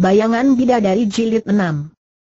bayangan bidadari jilid 6.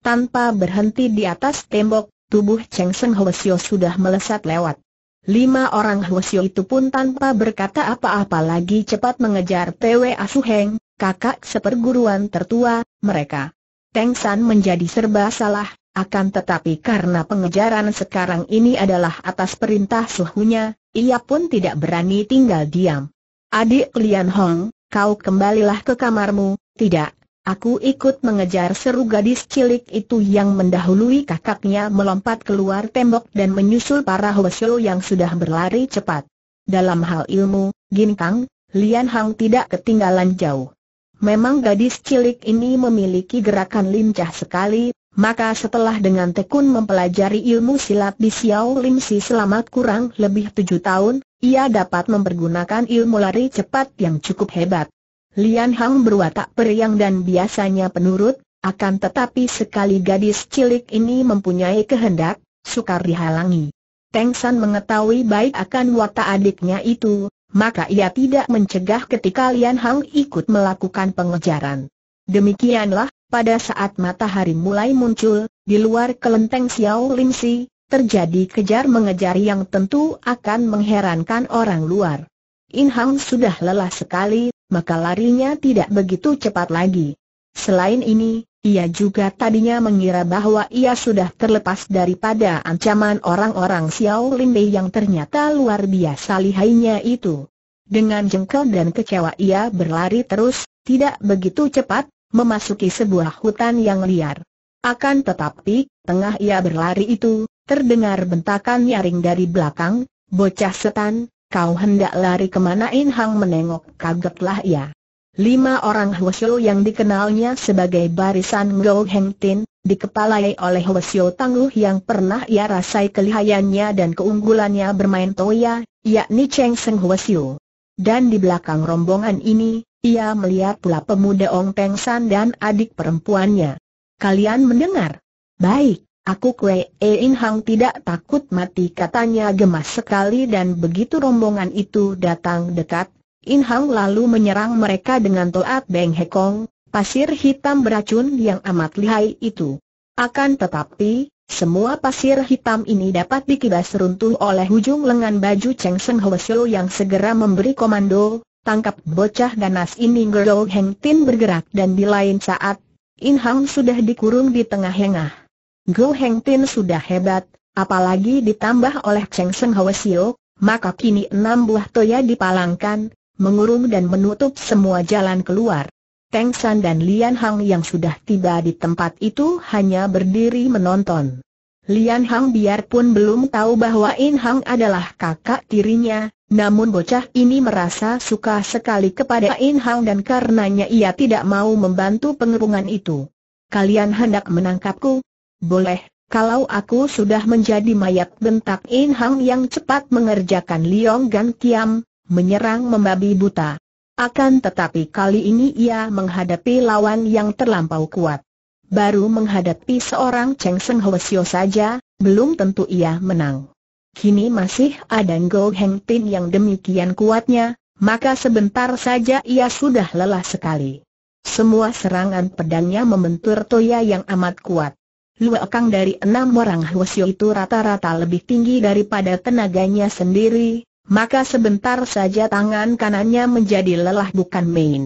Tanpa berhenti di atas tembok, tubuh Cheng Seng Hwasyo sudah melesat lewat. Lima orang Hwasyo itu pun tanpa berkata apa-apa lagi cepat mengejar PW Asuheng, kakak seperguruan tertua, mereka. Teng San menjadi serba salah, akan tetapi karena pengejaran sekarang ini adalah atas perintah suhunya, ia pun tidak berani tinggal diam. Adik Lian Hong, kau kembalilah ke kamarmu, tidak, Aku ikut mengejar seru gadis cilik itu yang mendahului kakaknya melompat keluar tembok dan menyusul para Hwasyo yang sudah berlari cepat. Dalam hal ilmu, Ginkang, Lian Hang tidak ketinggalan jauh. Memang gadis cilik ini memiliki gerakan lincah sekali, maka setelah dengan tekun mempelajari ilmu silat di Xiao Lim Si selama kurang lebih tujuh tahun, ia dapat mempergunakan ilmu lari cepat yang cukup hebat. Lian Hang berwatak periang dan biasanya penurut, akan tetapi sekali gadis cilik ini mempunyai kehendak, sukar dihalangi. Teng San mengetahui baik akan watak adiknya itu, maka ia tidak mencegah ketika Lian Hang ikut melakukan pengejaran. Demikianlah, pada saat matahari mulai muncul, di luar kelenteng Xiao Lim Si terjadi kejar-mengejar yang tentu akan mengherankan orang luar. In Hang sudah lelah sekali, maka larinya tidak begitu cepat lagi. Selain ini, ia juga tadinya mengira bahwa ia sudah terlepas daripada ancaman orang-orang Xiao Linbei yang ternyata luar biasa lihainya itu. Dengan jengkel dan kecewa ia berlari terus, tidak begitu cepat, memasuki sebuah hutan yang liar. Akan tetapi, tengah ia berlari itu, terdengar bentakan nyaring dari belakang, bocah setan, Kau hendak lari kemana In Hang menengok kagetlah ya. Lima orang Hwasyo yang dikenalnya sebagai barisan Ngo Heng Tin, dikepalai oleh Hwasyo tangguh yang pernah ia rasai kelihayannya dan keunggulannya bermain toya, yakni Cheng Seng Hwasyo. Dan di belakang rombongan ini, ia melihat pula pemuda Ong Peng San dan adik perempuannya. Kalian mendengar? Baik, Aku Kue In Hang tidak takut mati katanya gemas sekali dan begitu rombongan itu datang dekat, In Hang lalu menyerang mereka dengan toat Beng Hekong, pasir hitam beracun yang amat lihai itu. Akan tetapi, semua pasir hitam ini dapat dikibas runtuh oleh ujung lengan baju Cheng Seng Hwesyo yang segera memberi komando, tangkap bocah ganas ini Gerou Heng Tin bergerak dan di lain saat, In Hang sudah dikurung di tengah hengah. Go Heng Tin sudah hebat, apalagi ditambah oleh Cheng Seng Hwa Sio, maka kini enam buah toya dipalangkan, mengurung dan menutup semua jalan keluar. Teng San dan Lian Hang yang sudah tiba di tempat itu hanya berdiri menonton. Lian Hang biarpun belum tahu bahwa In Hang adalah kakak tirinya, namun bocah ini merasa suka sekali kepada In Hang dan karenanya ia tidak mau membantu pengerungan itu. Kalian hendak menangkapku, boleh, kalau aku sudah menjadi mayat bentak In Hang yang cepat mengerjakan Liong Gan Kiam, menyerang membabi buta. Akan tetapi kali ini ia menghadapi lawan yang terlampau kuat. Baru menghadapi seorang Cheng Seng Hwasyo saja, belum tentu ia menang. Kini masih ada Ngo Heng Tin yang demikian kuatnya, maka sebentar saja ia sudah lelah sekali. Semua serangan pedangnya membentur Toya yang amat kuat. Luakang dari enam orang Hwasyo itu rata-rata lebih tinggi daripada tenaganya sendiri, maka sebentar saja tangan kanannya menjadi lelah bukan main.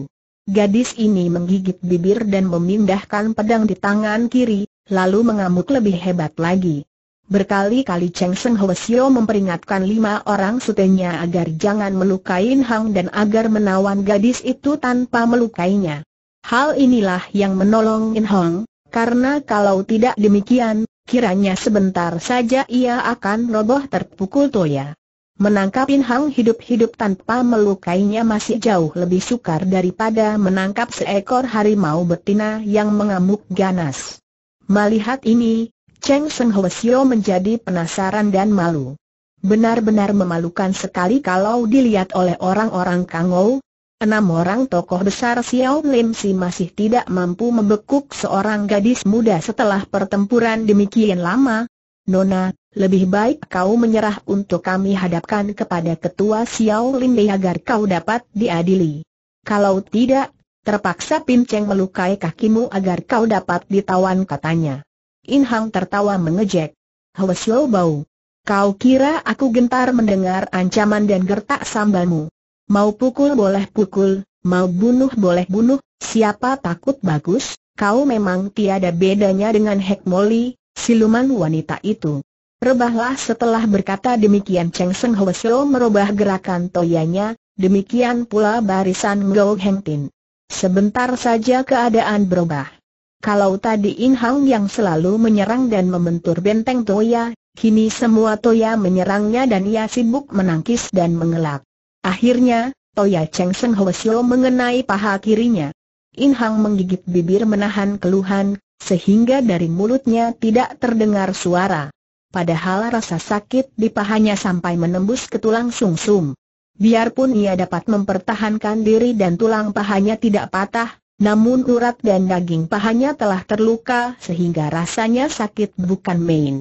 Gadis ini menggigit bibir dan memindahkan pedang di tangan kiri, lalu mengamuk lebih hebat lagi. Berkali-kali Cheng Seng Hwasyo memperingatkan lima orang sutenya agar jangan melukai Hang dan agar menawan gadis itu tanpa melukainya. Hal inilah yang menolong In Hong, karena kalau tidak demikian, kiranya sebentar saja ia akan roboh terpukul toya. Menangkap In Hang hidup-hidup tanpa melukainya masih jauh lebih sukar daripada menangkap seekor harimau betina yang mengamuk ganas. Melihat ini, Cheng Seng Hwasyo menjadi penasaran dan malu. Benar-benar memalukan sekali kalau dilihat oleh orang-orang Kangou, Enam orang tokoh besar Xiao Lim Si masih tidak mampu membekuk seorang gadis muda setelah pertempuran demikian lama. Nona, lebih baik kau menyerah untuk kami hadapkan kepada ketua Xiao Lim Li agar kau dapat diadili. Kalau tidak, terpaksa Pin Cheng melukai kakimu agar kau dapat ditawan katanya. In Hang tertawa mengejek. Hwa Xiao Bau. Kau kira aku gentar mendengar ancaman dan gertak sambalmu? Mau pukul boleh pukul, mau bunuh boleh bunuh, siapa takut bagus, kau memang tiada bedanya dengan Hek Moli, siluman wanita itu. Rebahlah setelah berkata demikian Cheng Seng Ho Seo merubah gerakan toyanya, demikian pula barisan Ngo Heng Tin. Sebentar saja keadaan berubah. Kalau tadi In Hang yang selalu menyerang dan membentur benteng Toya, kini semua Toya menyerangnya dan ia sibuk menangkis dan mengelak. Akhirnya, Toya Cheng Seng Hwasyo mengenai paha kirinya. In Hang menggigit bibir menahan keluhan, sehingga dari mulutnya tidak terdengar suara. Padahal rasa sakit di pahanya sampai menembus ke tulang -sum. Biarpun ia dapat mempertahankan diri dan tulang pahanya tidak patah, namun urat dan daging pahanya telah terluka sehingga rasanya sakit bukan main.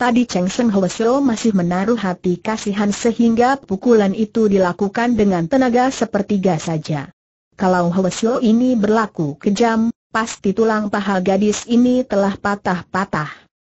Tadi Cheng Seng Hweseo masih menaruh hati kasihan sehingga pukulan itu dilakukan dengan tenaga sepertiga saja. Kalau Hweseo ini berlaku kejam, pasti tulang paha gadis ini telah patah-patah.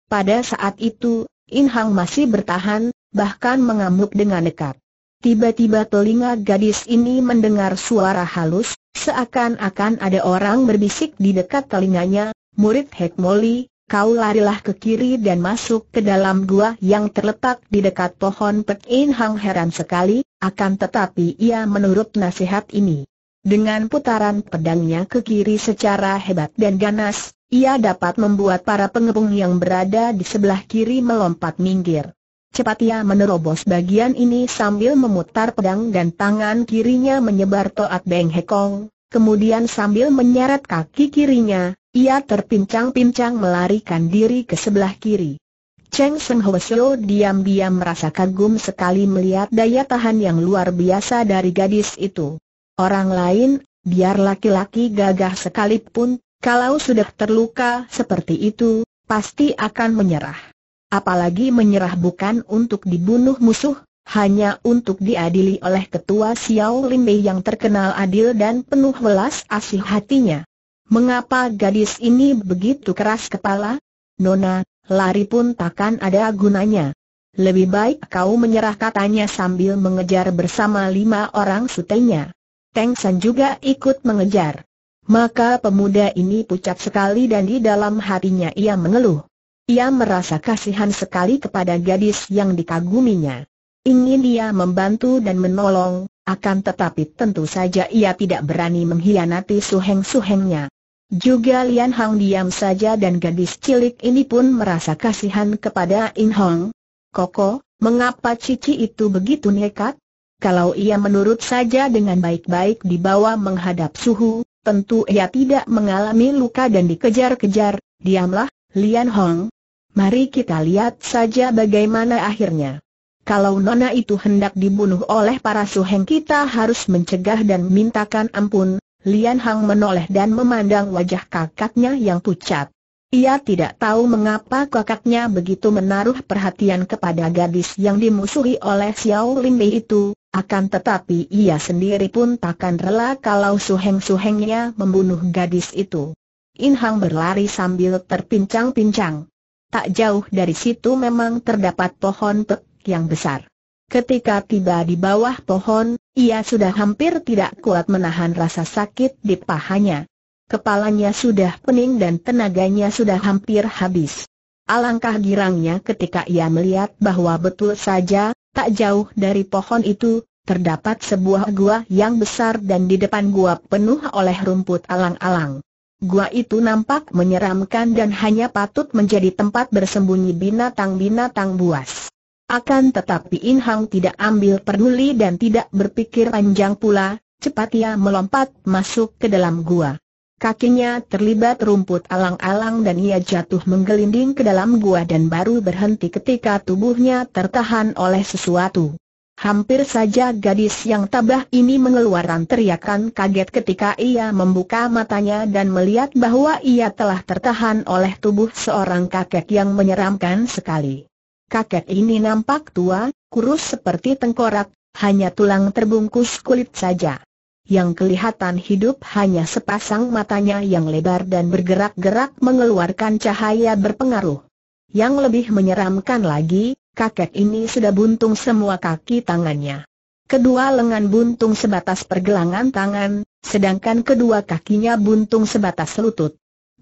Pada saat itu, In Hang masih bertahan, bahkan mengamuk dengan dekat. Tiba-tiba telinga gadis ini mendengar suara halus, seakan-akan ada orang berbisik di dekat telinganya, murid Hek Moli, kau larilah ke kiri dan masuk ke dalam gua yang terletak di dekat pohon Pek In Hang heran sekali, akan tetapi ia menurut nasihat ini. Dengan putaran pedangnya ke kiri secara hebat dan ganas, ia dapat membuat para pengepung yang berada di sebelah kiri melompat minggir. Cepat ia menerobos bagian ini sambil memutar pedang dan tangan kirinya menyebar toat Beng Hekong, Kemudian sambil menyeret kaki kirinya, ia terpincang-pincang melarikan diri ke sebelah kiri. Cheng Seng Hwasyo diam-diam merasa kagum sekali melihat daya tahan yang luar biasa dari gadis itu. Orang lain, biar laki-laki gagah sekalipun, kalau sudah terluka seperti itu, pasti akan menyerah. Apalagi menyerah bukan untuk dibunuh musuh, hanya untuk diadili oleh ketua Xiao Limei yang terkenal adil dan penuh welas asih hatinya. Mengapa gadis ini begitu keras kepala? Nona, lari pun takkan ada gunanya. Lebih baik kau menyerah katanya sambil mengejar bersama lima orang sutenya. Teng San juga ikut mengejar. Maka pemuda ini pucat sekali dan di dalam hatinya ia mengeluh. Ia merasa kasihan sekali kepada gadis yang dikaguminya ingin dia membantu dan menolong, akan tetapi tentu saja ia tidak berani mengkhianati suheng-suhengnya. Juga Lian Hang diam saja dan gadis cilik ini pun merasa kasihan kepada In Hong. Koko, mengapa Cici itu begitu nekat? Kalau ia menurut saja dengan baik-baik dibawa menghadap suhu, tentu ia tidak mengalami luka dan dikejar-kejar, diamlah, Lian Hong. Mari kita lihat saja bagaimana akhirnya. Kalau Nona itu hendak dibunuh oleh para suheng kita harus mencegah dan mintakan ampun, Lian Hang menoleh dan memandang wajah kakaknya yang pucat. Ia tidak tahu mengapa kakaknya begitu menaruh perhatian kepada gadis yang dimusuhi oleh Xiao Lin Mei itu, akan tetapi ia sendiri pun takkan rela kalau suheng-suhengnya membunuh gadis itu. In Hang berlari sambil terpincang-pincang. Tak jauh dari situ memang terdapat pohon pek yang besar. Ketika tiba di bawah pohon, ia sudah hampir tidak kuat menahan rasa sakit di pahanya. Kepalanya sudah pening dan tenaganya sudah hampir habis. Alangkah girangnya ketika ia melihat bahwa betul saja, tak jauh dari pohon itu, terdapat sebuah gua yang besar dan di depan gua penuh oleh rumput alang-alang. Gua itu nampak menyeramkan dan hanya patut menjadi tempat bersembunyi binatang-binatang buas. Akan tetapi In Hang tidak ambil peduli dan tidak berpikir panjang pula, cepat ia melompat masuk ke dalam gua. Kakinya terlibat rumput alang-alang dan ia jatuh menggelinding ke dalam gua dan baru berhenti ketika tubuhnya tertahan oleh sesuatu. Hampir saja gadis yang tabah ini mengeluarkan teriakan kaget ketika ia membuka matanya dan melihat bahwa ia telah tertahan oleh tubuh seorang kakek yang menyeramkan sekali kakek ini nampak tua, kurus seperti tengkorak, hanya tulang terbungkus kulit saja. Yang kelihatan hidup hanya sepasang matanya yang lebar dan bergerak-gerak mengeluarkan cahaya berpengaruh. Yang lebih menyeramkan lagi, kakek ini sudah buntung semua kaki tangannya. Kedua lengan buntung sebatas pergelangan tangan, sedangkan kedua kakinya buntung sebatas lutut.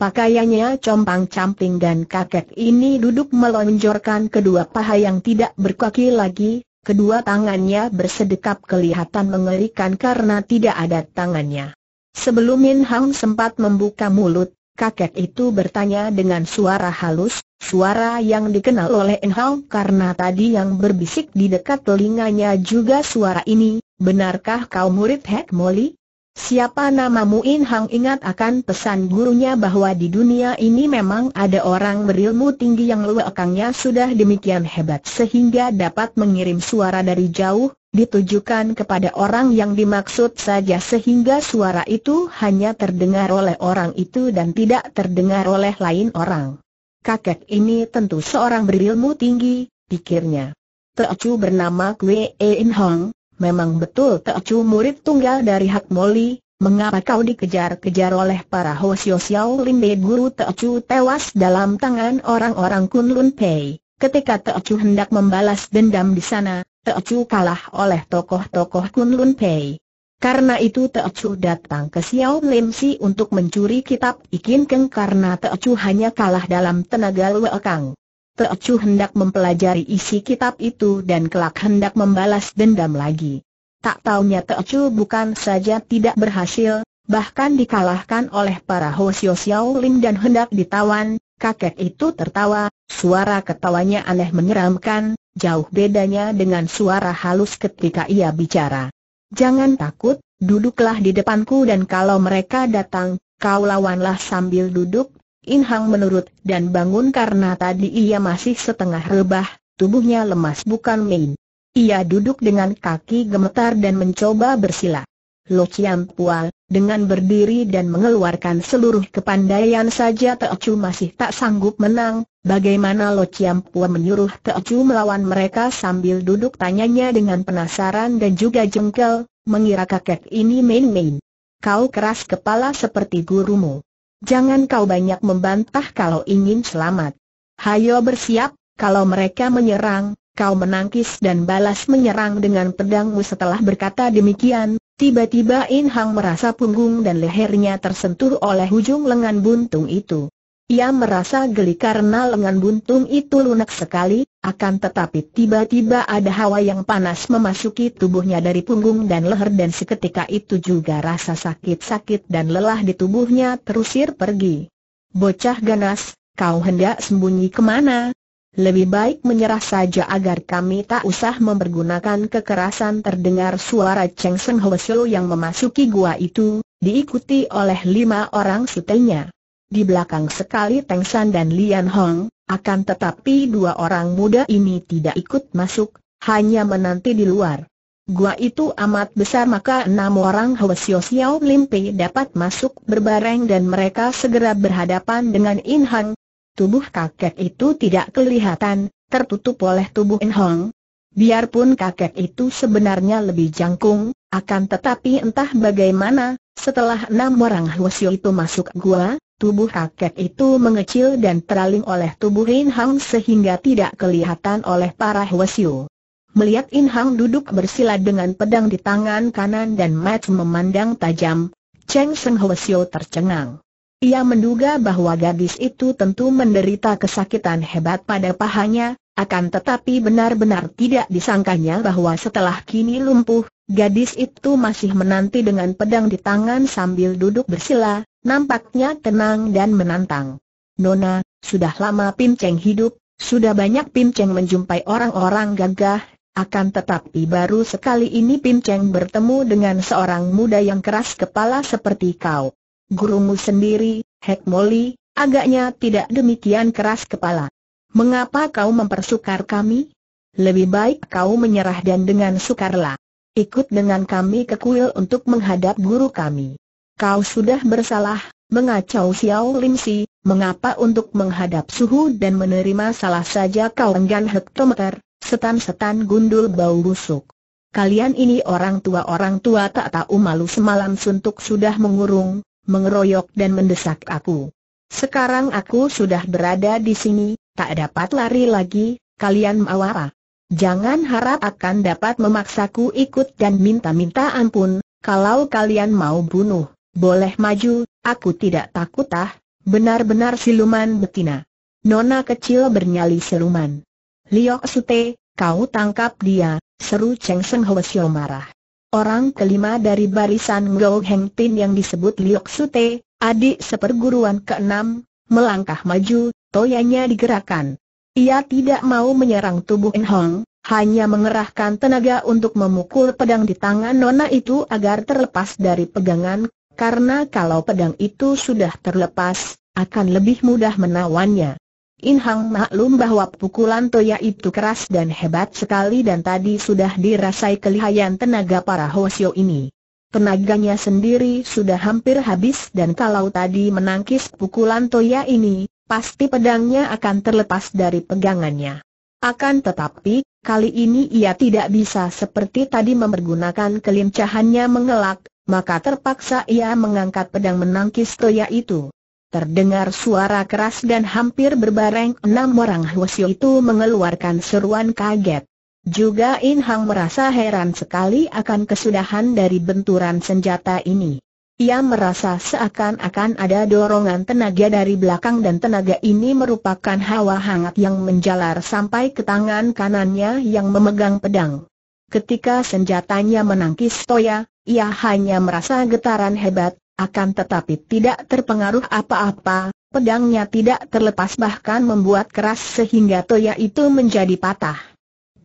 Pakaiannya compang-camping dan kakek ini duduk melonjorkan kedua paha yang tidak berkaki lagi, kedua tangannya bersedekap kelihatan mengerikan karena tidak ada tangannya. Sebelum Min Hang sempat membuka mulut, kakek itu bertanya dengan suara halus, suara yang dikenal oleh In Hang karena tadi yang berbisik di dekat telinganya juga suara ini, benarkah kau murid Hek Moli? Siapa namamu In Hang ingat akan pesan gurunya bahwa di dunia ini memang ada orang berilmu tinggi yang luakangnya sudah demikian hebat sehingga dapat mengirim suara dari jauh, ditujukan kepada orang yang dimaksud saja sehingga suara itu hanya terdengar oleh orang itu dan tidak terdengar oleh lain orang. Kakek ini tentu seorang berilmu tinggi, pikirnya. Teocu bernama Kwe In Hong, memang betul teacu murid tunggal dari Hak Moli, mengapa kau dikejar-kejar oleh para Hosio Xiao Limbe guru teacu tewas dalam tangan orang-orang Kunlun Pei. Ketika teacu hendak membalas dendam di sana, teacu kalah oleh tokoh-tokoh Kunlun Pei. Karena itu teacu datang ke Xiao Lim Si untuk mencuri kitab Ikin Keng karena teacu hanya kalah dalam tenaga Lue Kang. Teocu hendak mempelajari isi kitab itu dan kelak hendak membalas dendam lagi. Tak taunya Teocu bukan saja tidak berhasil, bahkan dikalahkan oleh para Hosio Xiaolin dan hendak ditawan, kakek itu tertawa, suara ketawanya aneh menyeramkan, jauh bedanya dengan suara halus ketika ia bicara. Jangan takut, duduklah di depanku dan kalau mereka datang, kau lawanlah sambil duduk In Hang menurut dan bangun karena tadi ia masih setengah rebah, tubuhnya lemas bukan main. Ia duduk dengan kaki gemetar dan mencoba bersila. Lo Chiam Pual, dengan berdiri dan mengeluarkan seluruh kepandaian saja Teocu masih tak sanggup menang, bagaimana Lo Chiam Pual menyuruh Teocu melawan mereka sambil duduk tanyanya dengan penasaran dan juga jengkel, mengira kakek ini main-main. Kau keras kepala seperti gurumu. Jangan kau banyak membantah kalau ingin selamat. Hayo bersiap, kalau mereka menyerang, kau menangkis dan balas menyerang dengan pedangmu setelah berkata demikian, tiba-tiba In Hang merasa punggung dan lehernya tersentuh oleh ujung lengan buntung itu. Ia merasa geli karena lengan buntung itu lunak sekali, akan tetapi tiba-tiba ada hawa yang panas memasuki tubuhnya dari punggung dan leher dan seketika itu juga rasa sakit-sakit dan lelah di tubuhnya terusir pergi. Bocah ganas, kau hendak sembunyi kemana? Lebih baik menyerah saja agar kami tak usah mempergunakan kekerasan terdengar suara Cheng Seng Hwesyo yang memasuki gua itu, diikuti oleh lima orang sutenya di belakang sekali Teng San dan Lian Hong, akan tetapi dua orang muda ini tidak ikut masuk, hanya menanti di luar. Gua itu amat besar maka enam orang Hwasyo Xiao Pei dapat masuk berbareng dan mereka segera berhadapan dengan In Hang. Tubuh kakek itu tidak kelihatan, tertutup oleh tubuh In Hang. Biarpun kakek itu sebenarnya lebih jangkung, akan tetapi entah bagaimana, setelah enam orang Hwasyo itu masuk gua, Tubuh kakek itu mengecil dan teraling oleh tubuh In Hang sehingga tidak kelihatan oleh para Hwasyu. Melihat In Hang duduk bersila dengan pedang di tangan kanan dan Mat memandang tajam, Cheng Seng Hwasyu tercengang. Ia menduga bahwa gadis itu tentu menderita kesakitan hebat pada pahanya, akan tetapi benar-benar tidak disangkanya bahwa setelah kini lumpuh, gadis itu masih menanti dengan pedang di tangan sambil duduk bersila, Nampaknya tenang dan menantang. Nona, sudah lama Pim Cheng hidup, sudah banyak Pim Cheng menjumpai orang-orang gagah, akan tetapi baru sekali ini Pim Cheng bertemu dengan seorang muda yang keras kepala seperti kau. Gurumu sendiri, Hek Moli, agaknya tidak demikian keras kepala. Mengapa kau mempersukar kami? Lebih baik kau menyerah dan dengan sukarlah. Ikut dengan kami ke kuil untuk menghadap guru kami kau sudah bersalah, mengacau Xiao Lim Si, mengapa untuk menghadap suhu dan menerima salah saja kau enggan hektometer, setan-setan gundul bau busuk. Kalian ini orang tua-orang tua tak tahu malu semalam suntuk sudah mengurung, mengeroyok dan mendesak aku. Sekarang aku sudah berada di sini, tak dapat lari lagi, kalian mawara. Jangan harap akan dapat memaksaku ikut dan minta-minta ampun, kalau kalian mau bunuh boleh maju, aku tidak takut ah, benar-benar siluman betina. Nona kecil bernyali siluman. Liok Sute, kau tangkap dia, seru Cheng Seng Hwasyo marah. Orang kelima dari barisan Ngo Heng Pin yang disebut Liok Sute, adik seperguruan ke keenam, melangkah maju, toyanya digerakkan. Ia tidak mau menyerang tubuh En Hong, hanya mengerahkan tenaga untuk memukul pedang di tangan Nona itu agar terlepas dari pegangan karena kalau pedang itu sudah terlepas, akan lebih mudah menawannya. In Hang maklum bahwa pukulan Toya itu keras dan hebat sekali dan tadi sudah dirasai kelihayan tenaga para Hoshio ini. Tenaganya sendiri sudah hampir habis dan kalau tadi menangkis pukulan Toya ini, pasti pedangnya akan terlepas dari pegangannya. Akan tetapi, kali ini ia tidak bisa seperti tadi mempergunakan kelincahannya mengelak, maka terpaksa ia mengangkat pedang menangkis toya itu. Terdengar suara keras dan hampir berbareng enam orang Huosio itu mengeluarkan seruan kaget. Juga In Hang merasa heran sekali akan kesudahan dari benturan senjata ini. Ia merasa seakan-akan ada dorongan tenaga dari belakang dan tenaga ini merupakan hawa hangat yang menjalar sampai ke tangan kanannya yang memegang pedang. Ketika senjatanya menangkis Toya, ia hanya merasa getaran hebat, akan tetapi tidak terpengaruh apa-apa, pedangnya tidak terlepas bahkan membuat keras sehingga toya itu menjadi patah.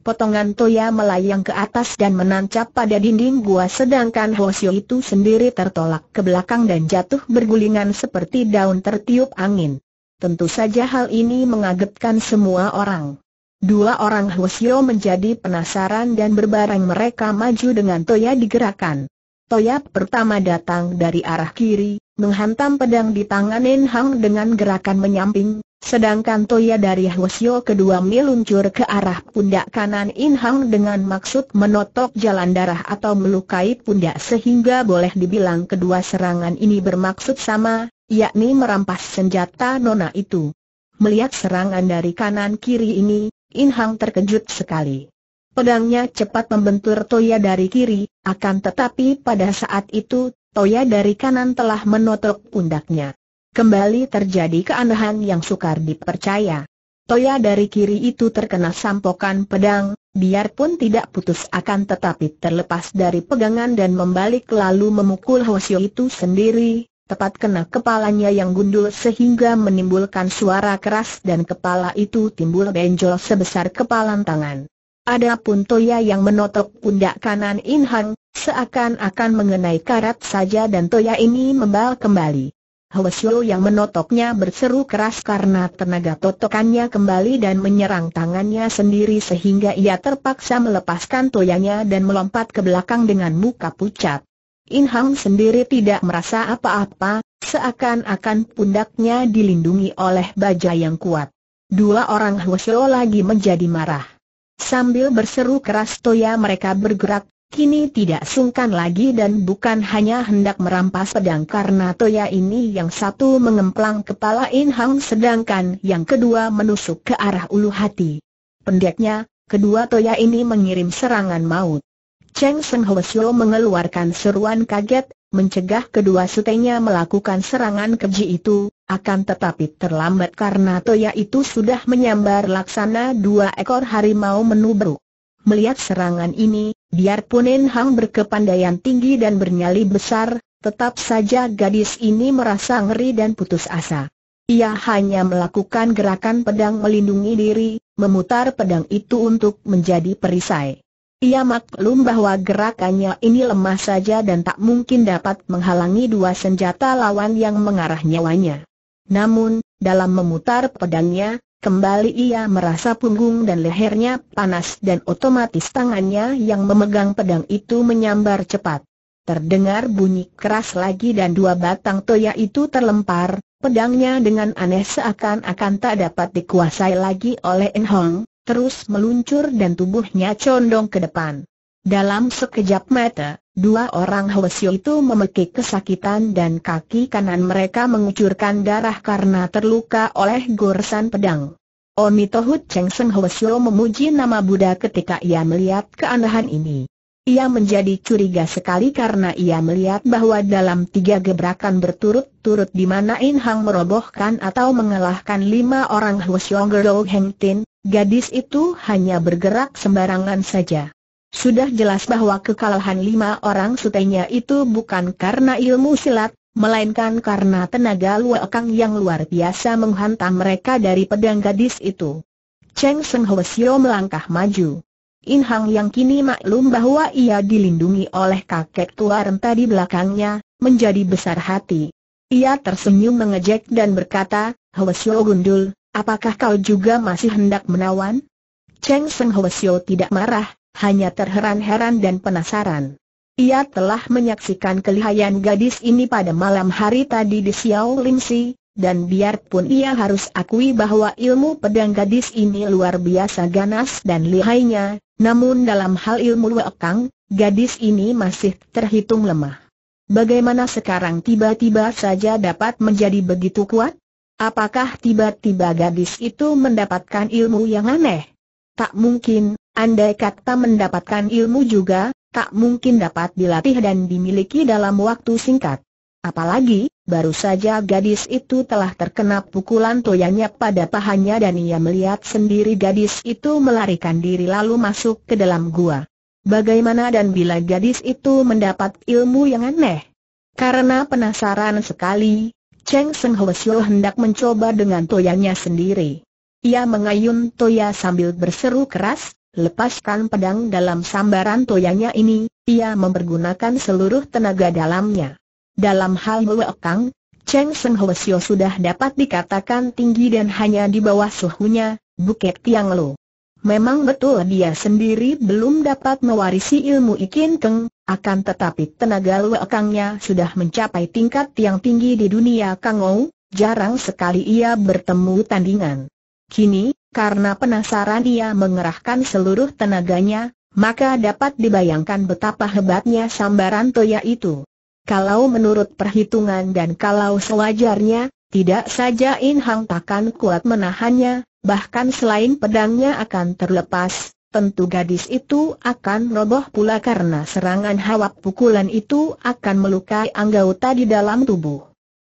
Potongan toya melayang ke atas dan menancap pada dinding gua sedangkan Hoshio itu sendiri tertolak ke belakang dan jatuh bergulingan seperti daun tertiup angin. Tentu saja hal ini mengagetkan semua orang. Dua orang Hwasyo menjadi penasaran dan berbareng mereka maju dengan toya digerakkan. Toya pertama datang dari arah kiri, menghantam pedang di tangan Nen Hang dengan gerakan menyamping, sedangkan Toya dari Hwasyo kedua meluncur ke arah pundak kanan In Hang dengan maksud menotok jalan darah atau melukai pundak sehingga boleh dibilang kedua serangan ini bermaksud sama, yakni merampas senjata nona itu. Melihat serangan dari kanan kiri ini, In Hang terkejut sekali. Pedangnya cepat membentur Toya dari kiri, akan tetapi pada saat itu, Toya dari kanan telah menotok pundaknya. Kembali terjadi keanehan yang sukar dipercaya. Toya dari kiri itu terkena sampokan pedang, biarpun tidak putus akan tetapi terlepas dari pegangan dan membalik lalu memukul Hoshio itu sendiri, tepat kena kepalanya yang gundul sehingga menimbulkan suara keras dan kepala itu timbul benjol sebesar kepalan tangan. Adapun Toya yang menotok pundak kanan In Hang, seakan-akan mengenai karat saja dan Toya ini membal kembali. Hwasyo yang menotoknya berseru keras karena tenaga totokannya kembali dan menyerang tangannya sendiri sehingga ia terpaksa melepaskan toyanya dan melompat ke belakang dengan muka pucat. In Hang sendiri tidak merasa apa-apa, seakan-akan pundaknya dilindungi oleh baja yang kuat. Dua orang Hwasyo lagi menjadi marah. Sambil berseru keras toya mereka bergerak, kini tidak sungkan lagi dan bukan hanya hendak merampas pedang karena toya ini yang satu mengemplang kepala In Hang, sedangkan yang kedua menusuk ke arah ulu hati. Pendeknya, kedua toya ini mengirim serangan maut. Cheng Seng Hwasyo mengeluarkan seruan kaget, mencegah kedua sutenya melakukan serangan keji itu, akan tetapi terlambat karena Toya itu sudah menyambar laksana dua ekor harimau menubruk. Melihat serangan ini, biarpun En berkepandaian tinggi dan bernyali besar, tetap saja gadis ini merasa ngeri dan putus asa. Ia hanya melakukan gerakan pedang melindungi diri, memutar pedang itu untuk menjadi perisai. Ia maklum bahwa gerakannya ini lemah saja dan tak mungkin dapat menghalangi dua senjata lawan yang mengarah nyawanya. Namun, dalam memutar pedangnya, kembali ia merasa punggung dan lehernya panas dan otomatis tangannya yang memegang pedang itu menyambar cepat. Terdengar bunyi keras lagi dan dua batang toya itu terlempar, pedangnya dengan aneh seakan-akan tak dapat dikuasai lagi oleh En Hong, terus meluncur dan tubuhnya condong ke depan. Dalam sekejap mata, dua orang Hwasyo itu memekik kesakitan dan kaki kanan mereka mengucurkan darah karena terluka oleh goresan pedang. Omitohut Tohut Cheng Seng Hwasyo memuji nama Buddha ketika ia melihat keanehan ini. Ia menjadi curiga sekali karena ia melihat bahwa dalam tiga gebrakan berturut-turut di mana In Hang merobohkan atau mengalahkan lima orang Huosyong Dou Heng Tin, gadis itu hanya bergerak sembarangan saja. Sudah jelas bahwa kekalahan lima orang sutenya itu bukan karena ilmu silat, melainkan karena tenaga luakang yang luar biasa menghantam mereka dari pedang gadis itu. Cheng Seng Hwasyo melangkah maju. In Hang yang kini maklum bahwa ia dilindungi oleh kakek tua renta di belakangnya, menjadi besar hati. Ia tersenyum mengejek dan berkata, Hwasyo Gundul, apakah kau juga masih hendak menawan? Cheng Seng Hwasyo tidak marah, hanya terheran-heran dan penasaran. Ia telah menyaksikan kelihayan gadis ini pada malam hari tadi di Xiao Si, dan biarpun ia harus akui bahwa ilmu pedang gadis ini luar biasa ganas dan lihainya, namun dalam hal ilmu Wekang, gadis ini masih terhitung lemah. Bagaimana sekarang tiba-tiba saja dapat menjadi begitu kuat? Apakah tiba-tiba gadis itu mendapatkan ilmu yang aneh? Tak mungkin, andai kata mendapatkan ilmu juga, tak mungkin dapat dilatih dan dimiliki dalam waktu singkat. Apalagi, Baru saja gadis itu telah terkena pukulan toyanya pada pahanya dan ia melihat sendiri gadis itu melarikan diri lalu masuk ke dalam gua. Bagaimana dan bila gadis itu mendapat ilmu yang aneh? Karena penasaran sekali, Cheng Seng Siu hendak mencoba dengan toyanya sendiri. Ia mengayun toya sambil berseru keras, lepaskan pedang dalam sambaran toyanya ini, ia mempergunakan seluruh tenaga dalamnya. Dalam hal Kang, Cheng Seng Hwasyo sudah dapat dikatakan tinggi dan hanya di bawah suhunya, Bukit Tiang Lo. Memang betul dia sendiri belum dapat mewarisi ilmu Ikin Keng, akan tetapi tenaga Kangnya sudah mencapai tingkat yang tinggi di dunia Kangou, jarang sekali ia bertemu tandingan. Kini, karena penasaran ia mengerahkan seluruh tenaganya, maka dapat dibayangkan betapa hebatnya sambaran Toya itu. Kalau menurut perhitungan dan kalau sewajarnya, tidak saja In Hang takkan kuat menahannya, bahkan selain pedangnya akan terlepas, tentu gadis itu akan roboh pula karena serangan hawa pukulan itu akan melukai anggota di dalam tubuh.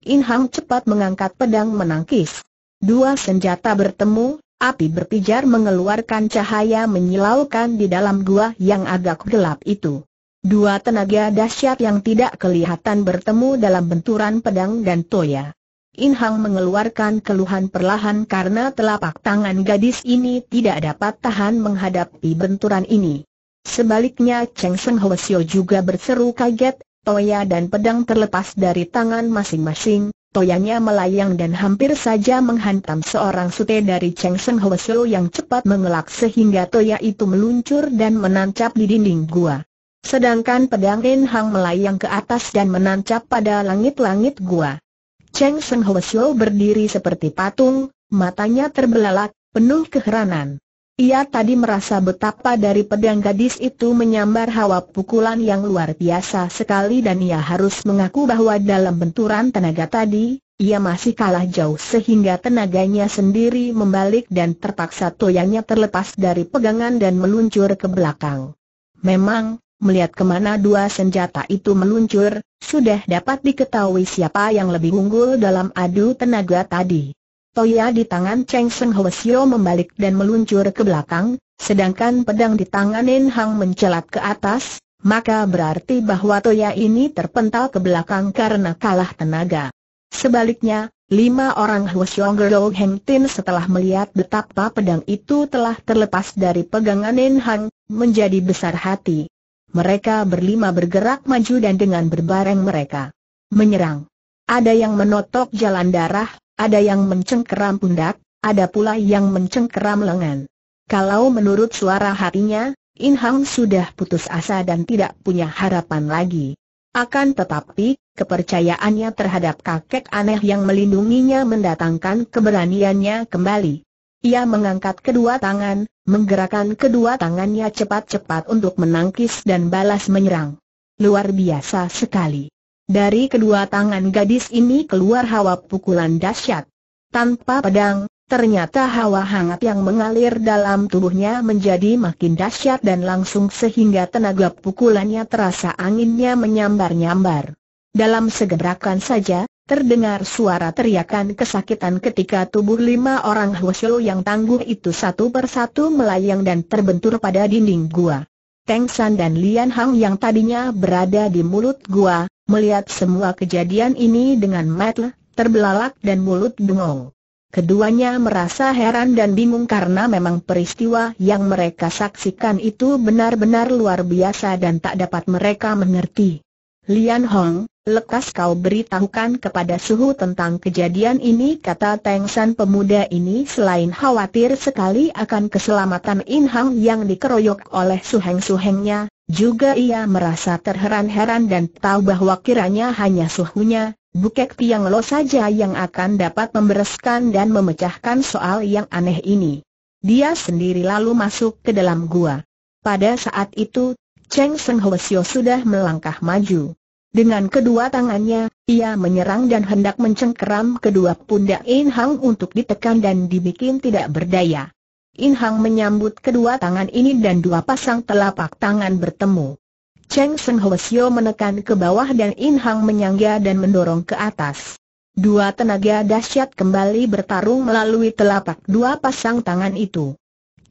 In Hang cepat mengangkat pedang menangkis. Dua senjata bertemu, api berpijar mengeluarkan cahaya menyilaukan di dalam gua yang agak gelap itu. Dua tenaga dahsyat yang tidak kelihatan bertemu dalam benturan pedang dan toya. In Hang mengeluarkan keluhan perlahan karena telapak tangan gadis ini tidak dapat tahan menghadapi benturan ini. Sebaliknya Cheng Sheng Hwasyo juga berseru kaget, Toya dan pedang terlepas dari tangan masing-masing, Toyanya melayang dan hampir saja menghantam seorang sute dari Cheng Sheng Hwasyo yang cepat mengelak sehingga Toya itu meluncur dan menancap di dinding gua. Sedangkan pedang Rin Hang melayang ke atas dan menancap pada langit-langit gua. Cheng Seng Ho Siu berdiri seperti patung, matanya terbelalak, penuh keheranan. Ia tadi merasa betapa dari pedang gadis itu menyambar hawa pukulan yang luar biasa sekali dan ia harus mengaku bahwa dalam benturan tenaga tadi, ia masih kalah jauh sehingga tenaganya sendiri membalik dan terpaksa toyangnya terlepas dari pegangan dan meluncur ke belakang. Memang, melihat kemana dua senjata itu meluncur, sudah dapat diketahui siapa yang lebih unggul dalam adu tenaga tadi. Toya di tangan Cheng Seng Hwasyo membalik dan meluncur ke belakang, sedangkan pedang di tangan Nen Hang mencelat ke atas, maka berarti bahwa Toya ini terpental ke belakang karena kalah tenaga. Sebaliknya, lima orang Hwasyo Gerlo Heng Tin setelah melihat betapa pedang itu telah terlepas dari pegangan Nen Hang, menjadi besar hati. Mereka berlima bergerak maju dan dengan berbareng mereka menyerang. Ada yang menotok jalan darah, ada yang mencengkeram pundak, ada pula yang mencengkeram lengan. Kalau menurut suara hatinya, In Hang sudah putus asa dan tidak punya harapan lagi. Akan tetapi, kepercayaannya terhadap kakek aneh yang melindunginya mendatangkan keberaniannya kembali. Ia mengangkat kedua tangan, menggerakkan kedua tangannya cepat-cepat untuk menangkis dan balas menyerang. Luar biasa sekali. Dari kedua tangan gadis ini keluar hawa pukulan dahsyat. Tanpa pedang, ternyata hawa hangat yang mengalir dalam tubuhnya menjadi makin dahsyat dan langsung sehingga tenaga pukulannya terasa anginnya menyambar-nyambar. Dalam segerakan saja, Terdengar suara teriakan kesakitan ketika tubuh lima orang Huosyo yang tangguh itu satu persatu melayang dan terbentur pada dinding gua. Teng San dan Lian Hang yang tadinya berada di mulut gua, melihat semua kejadian ini dengan mata terbelalak dan mulut bengong. Keduanya merasa heran dan bingung karena memang peristiwa yang mereka saksikan itu benar-benar luar biasa dan tak dapat mereka mengerti. Lian Hong, lekas kau beritahukan kepada Suhu tentang kejadian ini kata Teng San pemuda ini selain khawatir sekali akan keselamatan In Hang yang dikeroyok oleh suheng-suhengnya, juga ia merasa terheran-heran dan tahu bahwa kiranya hanya suhunya, Bukek Tiang Lo saja yang akan dapat membereskan dan memecahkan soal yang aneh ini. Dia sendiri lalu masuk ke dalam gua. Pada saat itu Cheng Seng Hwasyo sudah melangkah maju. Dengan kedua tangannya, ia menyerang dan hendak mencengkeram kedua pundak In Hang untuk ditekan dan dibikin tidak berdaya. In Hang menyambut kedua tangan ini dan dua pasang telapak tangan bertemu. Cheng Seng Hwasyo menekan ke bawah dan In Hang menyangga dan mendorong ke atas. Dua tenaga dahsyat kembali bertarung melalui telapak dua pasang tangan itu.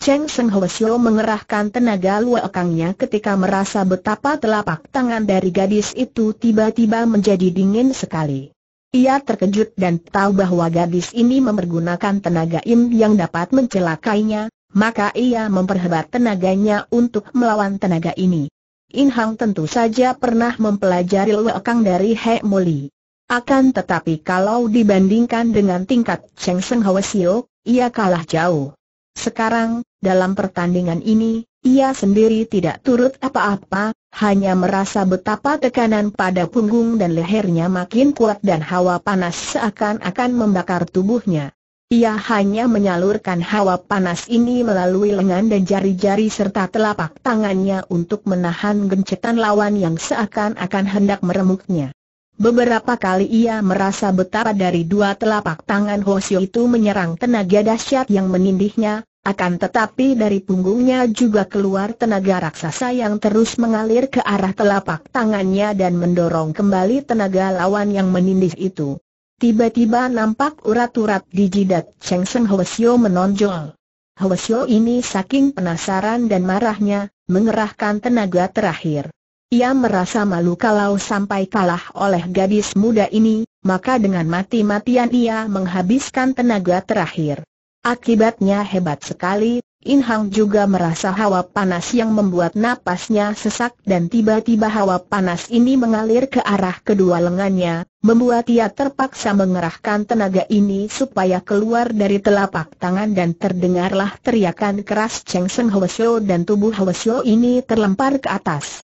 Cheng Seng Sio mengerahkan tenaga luakangnya ketika merasa betapa telapak tangan dari gadis itu tiba-tiba menjadi dingin sekali. Ia terkejut dan tahu bahwa gadis ini mempergunakan tenaga im yang dapat mencelakainya, maka ia memperhebat tenaganya untuk melawan tenaga ini. In Hang tentu saja pernah mempelajari luakang dari He Moli. Akan tetapi kalau dibandingkan dengan tingkat Cheng Seng Sio, ia kalah jauh. Sekarang, dalam pertandingan ini, ia sendiri tidak turut apa-apa, hanya merasa betapa tekanan pada punggung dan lehernya makin kuat dan hawa panas seakan-akan membakar tubuhnya. Ia hanya menyalurkan hawa panas ini melalui lengan dan jari-jari serta telapak tangannya untuk menahan gencetan lawan yang seakan-akan hendak meremuknya. Beberapa kali ia merasa betapa dari dua telapak tangan Hoshio itu menyerang tenaga dahsyat yang menindihnya, akan tetapi dari punggungnya juga keluar tenaga raksasa yang terus mengalir ke arah telapak tangannya dan mendorong kembali tenaga lawan yang menindih itu. Tiba-tiba nampak urat-urat di jidat Cheng Sen Hoshio menonjol. Hoshio ini saking penasaran dan marahnya, mengerahkan tenaga terakhir. Ia merasa malu kalau sampai kalah oleh gadis muda ini, maka dengan mati-matian ia menghabiskan tenaga terakhir. Akibatnya hebat sekali, In Hang juga merasa hawa panas yang membuat napasnya sesak dan tiba-tiba hawa panas ini mengalir ke arah kedua lengannya, membuat ia terpaksa mengerahkan tenaga ini supaya keluar dari telapak tangan dan terdengarlah teriakan keras Cheng Seng Hwasyo dan tubuh Hwasyo ini terlempar ke atas.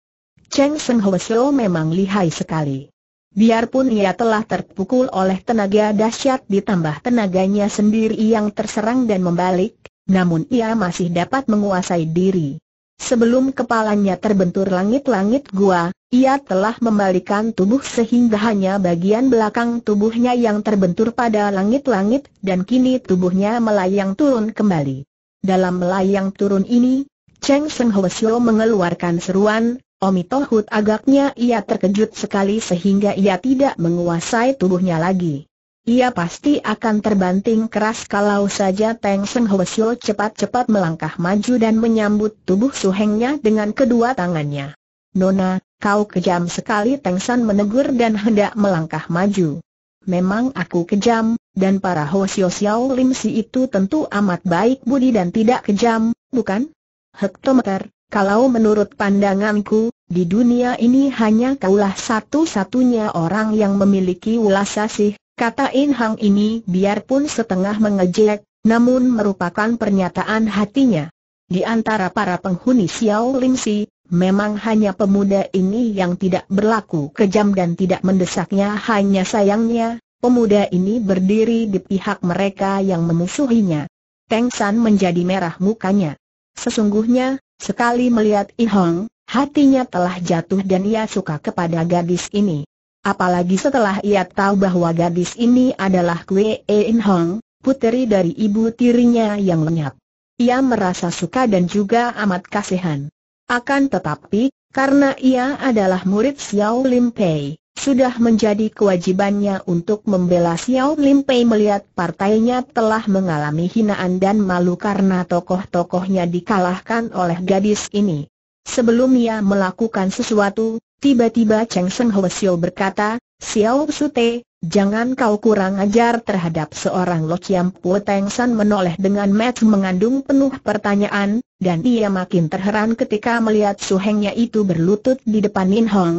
Cheng Seng Hweseo memang lihai sekali. Biarpun ia telah terpukul oleh tenaga dahsyat ditambah tenaganya sendiri yang terserang dan membalik, namun ia masih dapat menguasai diri. Sebelum kepalanya terbentur langit-langit gua, ia telah membalikan tubuh sehingga hanya bagian belakang tubuhnya yang terbentur pada langit-langit dan kini tubuhnya melayang turun kembali. Dalam melayang turun ini, Cheng Seng Hwesyo mengeluarkan seruan, Omi Tohut agaknya ia terkejut sekali sehingga ia tidak menguasai tubuhnya lagi. Ia pasti akan terbanting keras kalau saja Teng Seng Hwasyo cepat-cepat melangkah maju dan menyambut tubuh suhengnya dengan kedua tangannya. Nona, kau kejam sekali Teng San menegur dan hendak melangkah maju. Memang aku kejam, dan para Hwasyo Xiao Lim Si itu tentu amat baik budi dan tidak kejam, bukan? Hektometer, kalau menurut pandanganku, di dunia ini hanya kaulah satu-satunya orang yang memiliki ulasa sih, kata In Hang ini biarpun setengah mengejek, namun merupakan pernyataan hatinya. Di antara para penghuni Xiao Si, memang hanya pemuda ini yang tidak berlaku kejam dan tidak mendesaknya hanya sayangnya, pemuda ini berdiri di pihak mereka yang memusuhinya. Teng San menjadi merah mukanya. Sesungguhnya, Sekali melihat Ihong, hatinya telah jatuh dan ia suka kepada gadis ini. Apalagi setelah ia tahu bahwa gadis ini adalah Kwe In Hong, puteri dari ibu tirinya yang lenyap. Ia merasa suka dan juga amat kasihan. Akan tetapi, karena ia adalah murid Xiao Lim Pei, sudah menjadi kewajibannya untuk membela Xiao Lim Pei melihat partainya telah mengalami hinaan dan malu karena tokoh-tokohnya dikalahkan oleh gadis ini. Sebelum ia melakukan sesuatu, tiba-tiba Cheng Seng Hwasyo berkata, Xiao Su Te, Jangan kau kurang ajar terhadap seorang Lo Chiam Pu Teng San menoleh dengan match mengandung penuh pertanyaan, dan ia makin terheran ketika melihat Su Hengnya itu berlutut di depan In Hong,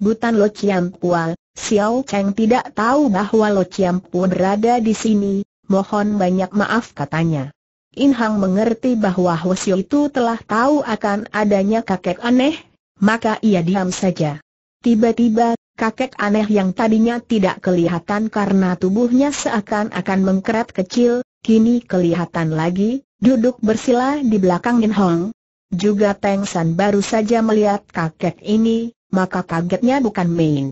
Butan Lo Chiam Pua, Xiao Cheng tidak tahu bahwa Lo Chiam Pua berada di sini, mohon banyak maaf katanya. In Hang mengerti bahwa Hwasyo itu telah tahu akan adanya kakek aneh, maka ia diam saja. Tiba-tiba, kakek aneh yang tadinya tidak kelihatan karena tubuhnya seakan-akan mengkerat kecil, kini kelihatan lagi, duduk bersila di belakang In Hang. Juga Teng San baru saja melihat kakek ini, maka kagetnya bukan main.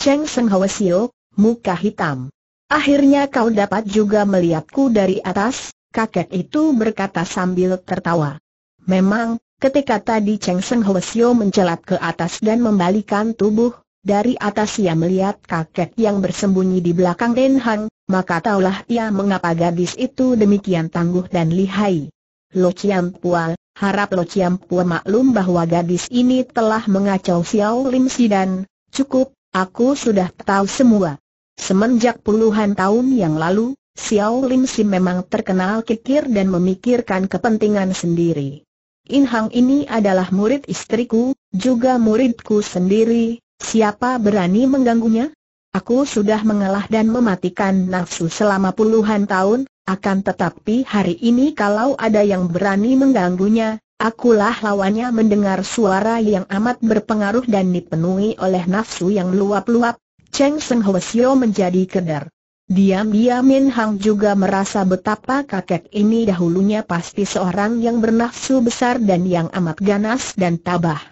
Cheng Seng Hwa Sio, muka hitam. Akhirnya kau dapat juga melihatku dari atas, kakek itu berkata sambil tertawa. Memang, ketika tadi Cheng Seng Hwa Sio mencelat ke atas dan membalikan tubuh, dari atas ia melihat kakek yang bersembunyi di belakang Ren Hang, maka taulah ia mengapa gadis itu demikian tangguh dan lihai. Lo Chiang Pual, Harap Lo Chiam Pua maklum bahwa gadis ini telah mengacau Xiao Lim Si dan, cukup, aku sudah tahu semua. Semenjak puluhan tahun yang lalu, Xiao Lim Si memang terkenal kikir dan memikirkan kepentingan sendiri. In Hang ini adalah murid istriku, juga muridku sendiri, siapa berani mengganggunya? Aku sudah mengalah dan mematikan nafsu selama puluhan tahun, akan tetapi hari ini kalau ada yang berani mengganggunya, akulah lawannya mendengar suara yang amat berpengaruh dan dipenuhi oleh nafsu yang luap-luap, Cheng Seng Hwasyo menjadi keder. Diam-diam Min Hang juga merasa betapa kakek ini dahulunya pasti seorang yang bernafsu besar dan yang amat ganas dan tabah.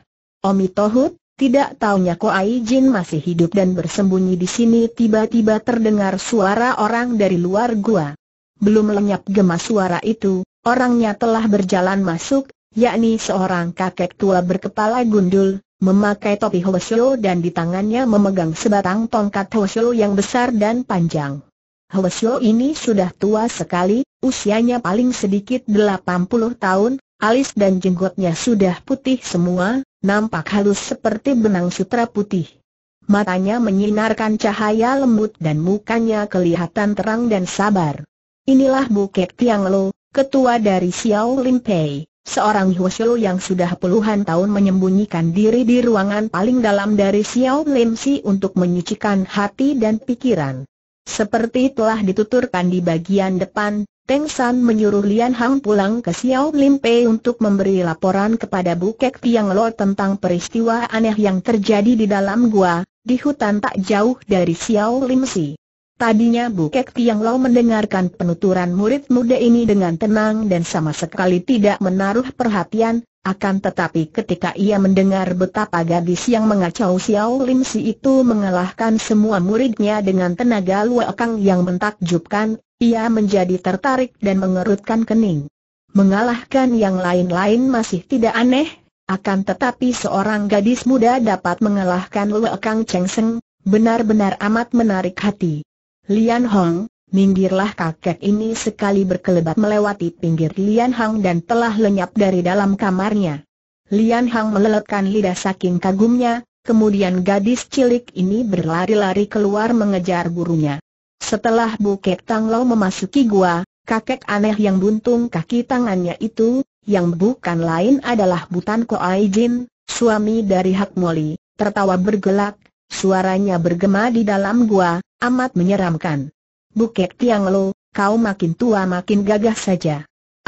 Omi Tohut, tidak taunya Ai Jin masih hidup dan bersembunyi di sini tiba-tiba terdengar suara orang dari luar gua. Belum lenyap gemas suara itu, orangnya telah berjalan masuk, yakni seorang kakek tua berkepala gundul, memakai topi Hwasyo dan di tangannya memegang sebatang tongkat Hwasyo yang besar dan panjang. Hwasyo ini sudah tua sekali, usianya paling sedikit 80 tahun, alis dan jenggotnya sudah putih semua, nampak halus seperti benang sutra putih. Matanya menyinarkan cahaya lembut dan mukanya kelihatan terang dan sabar. Inilah Bukit Tiang Lo, ketua dari Xiao Lim Pei, seorang Huoshu yang sudah puluhan tahun menyembunyikan diri di ruangan paling dalam dari Xiao Lim Si untuk menyucikan hati dan pikiran. Seperti telah dituturkan di bagian depan, Teng San menyuruh Lian Hang pulang ke Xiao Lim Pei untuk memberi laporan kepada Bukek Tiang Lo tentang peristiwa aneh yang terjadi di dalam gua, di hutan tak jauh dari Xiao Lim Si. Tadinya Bukek Tiang Lo mendengarkan penuturan murid muda ini dengan tenang dan sama sekali tidak menaruh perhatian, akan tetapi ketika ia mendengar betapa gadis yang mengacau Xiao Lim Si itu mengalahkan semua muridnya dengan tenaga Kang yang mentakjubkan, ia menjadi tertarik dan mengerutkan kening. Mengalahkan yang lain-lain masih tidak aneh, akan tetapi seorang gadis muda dapat mengalahkan Kang Cheng Seng, benar-benar amat menarik hati. Lian Hong, minggirlah kakek ini sekali berkelebat melewati pinggir Lian Hong dan telah lenyap dari dalam kamarnya. Lian Hong meleletkan lidah saking kagumnya, kemudian gadis cilik ini berlari-lari keluar mengejar gurunya. Setelah Bukit Tanglau memasuki gua, kakek aneh yang buntung kaki tangannya itu, yang bukan lain adalah Butan Koai Jin, suami dari Hak Moli, tertawa bergelak, Suaranya bergema di dalam gua, amat menyeramkan. Bukek Tiang Lo, kau makin tua makin gagah saja.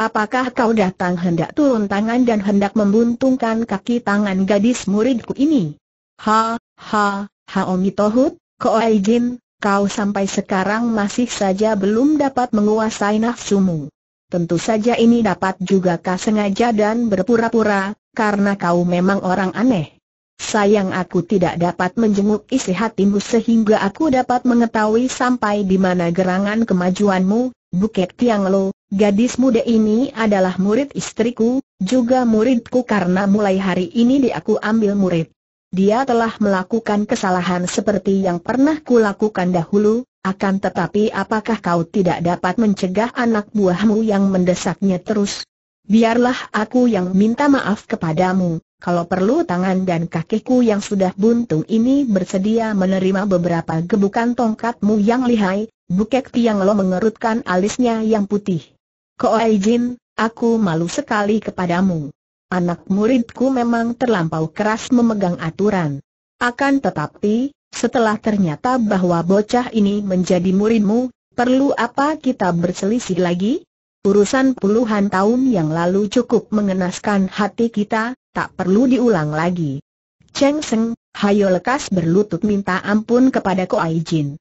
Apakah kau datang hendak turun tangan dan hendak membuntungkan kaki tangan gadis muridku ini? Ha, ha, ha Tohut, Koai Jin, kau sampai sekarang masih saja belum dapat menguasai nafsumu. Tentu saja ini dapat juga kau sengaja dan berpura-pura, karena kau memang orang aneh. Sayang aku tidak dapat menjenguk isi hatimu sehingga aku dapat mengetahui sampai di mana gerangan kemajuanmu, Bukit Tiang Lo, gadis muda ini adalah murid istriku, juga muridku karena mulai hari ini dia aku ambil murid. Dia telah melakukan kesalahan seperti yang pernah kulakukan dahulu, akan tetapi apakah kau tidak dapat mencegah anak buahmu yang mendesaknya terus? Biarlah aku yang minta maaf kepadamu, kalau perlu tangan dan kakiku yang sudah buntung ini bersedia menerima beberapa gebukan tongkatmu yang lihai, bukek tiang lo mengerutkan alisnya yang putih. Koai Jin, aku malu sekali kepadamu. Anak muridku memang terlampau keras memegang aturan. Akan tetapi, setelah ternyata bahwa bocah ini menjadi muridmu, perlu apa kita berselisih lagi? Urusan puluhan tahun yang lalu cukup mengenaskan hati kita, tak perlu diulang lagi. Cheng Seng, hayo lekas berlutut minta ampun kepada Ko Ai Jin.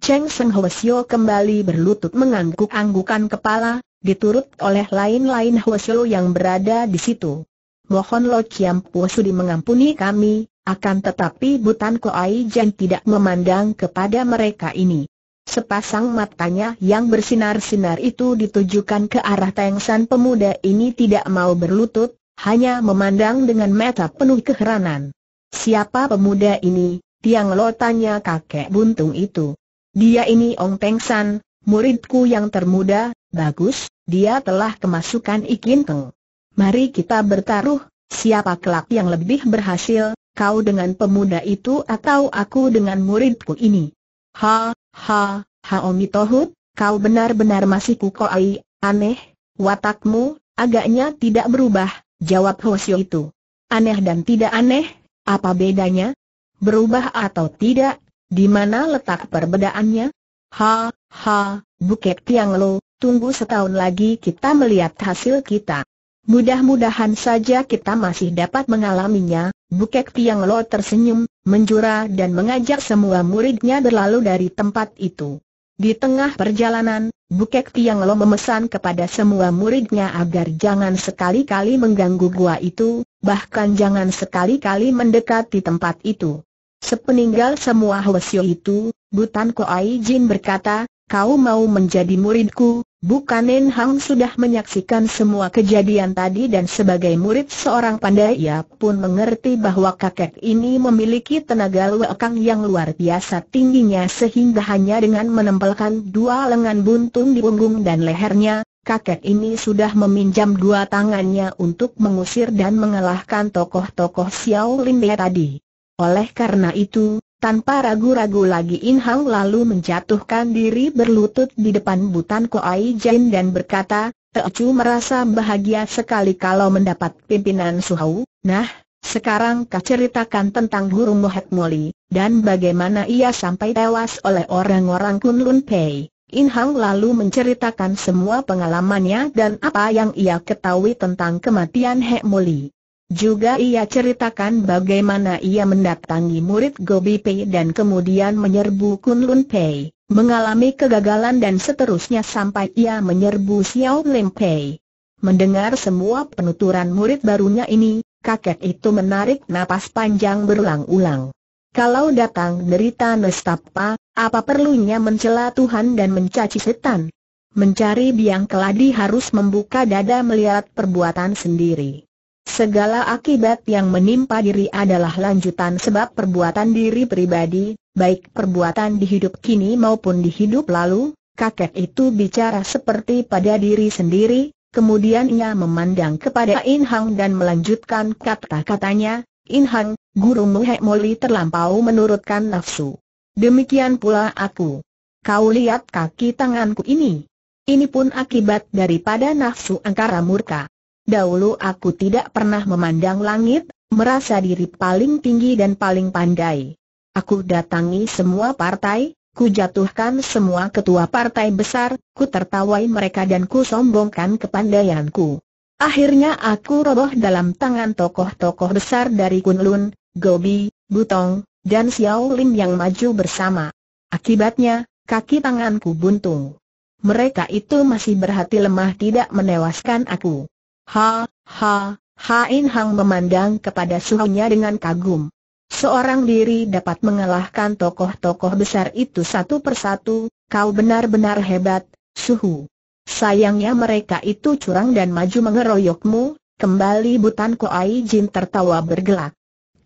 Cheng Seng Hwasyo kembali berlutut mengangguk-anggukan kepala, diturut oleh lain-lain Hwasyo yang berada di situ. Mohon Lo Chiam Sudi mengampuni kami, akan tetapi Butan Ai Jin tidak memandang kepada mereka ini. Sepasang matanya yang bersinar-sinar itu ditujukan ke arah Tang San pemuda ini tidak mau berlutut, hanya memandang dengan mata penuh keheranan. Siapa pemuda ini? Tiang Lo tanya kakek buntung itu. Dia ini Ong Peng San, muridku yang termuda, bagus, dia telah kemasukan ikin teng. Mari kita bertaruh, siapa kelak yang lebih berhasil, kau dengan pemuda itu atau aku dengan muridku ini. Ha, ha, ha Omi Tohut, kau benar-benar masih kukoi, aneh, watakmu, agaknya tidak berubah, Jawab Hoshio itu. Aneh dan tidak aneh, apa bedanya? Berubah atau tidak, di mana letak perbedaannya? Ha, ha, Bukit Tiang Lo, tunggu setahun lagi kita melihat hasil kita. Mudah-mudahan saja kita masih dapat mengalaminya, Buket Tiang Lo tersenyum, menjura dan mengajak semua muridnya berlalu dari tempat itu. Di tengah perjalanan, Bukek Tiang Lo memesan kepada semua muridnya agar jangan sekali-kali mengganggu gua itu, bahkan jangan sekali-kali mendekati tempat itu. Sepeninggal semua Hwasyo itu, Butan Koai Jin berkata, kau mau menjadi muridku, Bukan Bukanin Hang sudah menyaksikan semua kejadian tadi dan sebagai murid seorang pandai ia pun mengerti bahwa kakek ini memiliki tenaga lekang yang luar biasa tingginya sehingga hanya dengan menempelkan dua lengan buntung di punggung dan lehernya, kakek ini sudah meminjam dua tangannya untuk mengusir dan mengalahkan tokoh-tokoh Xiao Lin Limbe tadi. Oleh karena itu, tanpa ragu-ragu lagi In Hang lalu menjatuhkan diri berlutut di depan Butan Koai Jin dan berkata, Teocu merasa bahagia sekali kalau mendapat pimpinan Suhau, nah, sekarang kau ceritakan tentang guru Mohat Moli, dan bagaimana ia sampai tewas oleh orang-orang Kunlun Pei. In Hang lalu menceritakan semua pengalamannya dan apa yang ia ketahui tentang kematian Hek Moli. Juga ia ceritakan bagaimana ia mendatangi murid Gobi Pei dan kemudian menyerbu Kunlun Pei, mengalami kegagalan dan seterusnya sampai ia menyerbu Xiao Lim Pei. Mendengar semua penuturan murid barunya ini, kakek itu menarik napas panjang berulang-ulang. Kalau datang derita nestapa, apa perlunya mencela Tuhan dan mencaci setan? Mencari biang keladi harus membuka dada melihat perbuatan sendiri. Segala akibat yang menimpa diri adalah lanjutan sebab perbuatan diri pribadi, baik perbuatan di hidup kini maupun di hidup lalu, kakek itu bicara seperti pada diri sendiri, kemudian ia memandang kepada In Hang dan melanjutkan kata-katanya, In Hang, gurumu Hek Moli terlampau menurutkan nafsu. Demikian pula aku. Kau lihat kaki tanganku ini. Ini pun akibat daripada nafsu angkara murka. Dahulu aku tidak pernah memandang langit, merasa diri paling tinggi dan paling pandai. Aku datangi semua partai, ku jatuhkan semua ketua partai besar, ku tertawai mereka dan ku sombongkan kepandaianku. Akhirnya aku roboh dalam tangan tokoh-tokoh besar dari Kunlun, Gobi, Butong, dan Xiao Lim yang maju bersama. Akibatnya, kaki tanganku buntung. Mereka itu masih berhati lemah tidak menewaskan aku. Ha, ha, Hain Hang memandang kepada suhunya dengan kagum. Seorang diri dapat mengalahkan tokoh-tokoh besar itu satu persatu, kau benar-benar hebat, suhu. Sayangnya mereka itu curang dan maju mengeroyokmu, kembali Butan Ai Jin tertawa bergelak.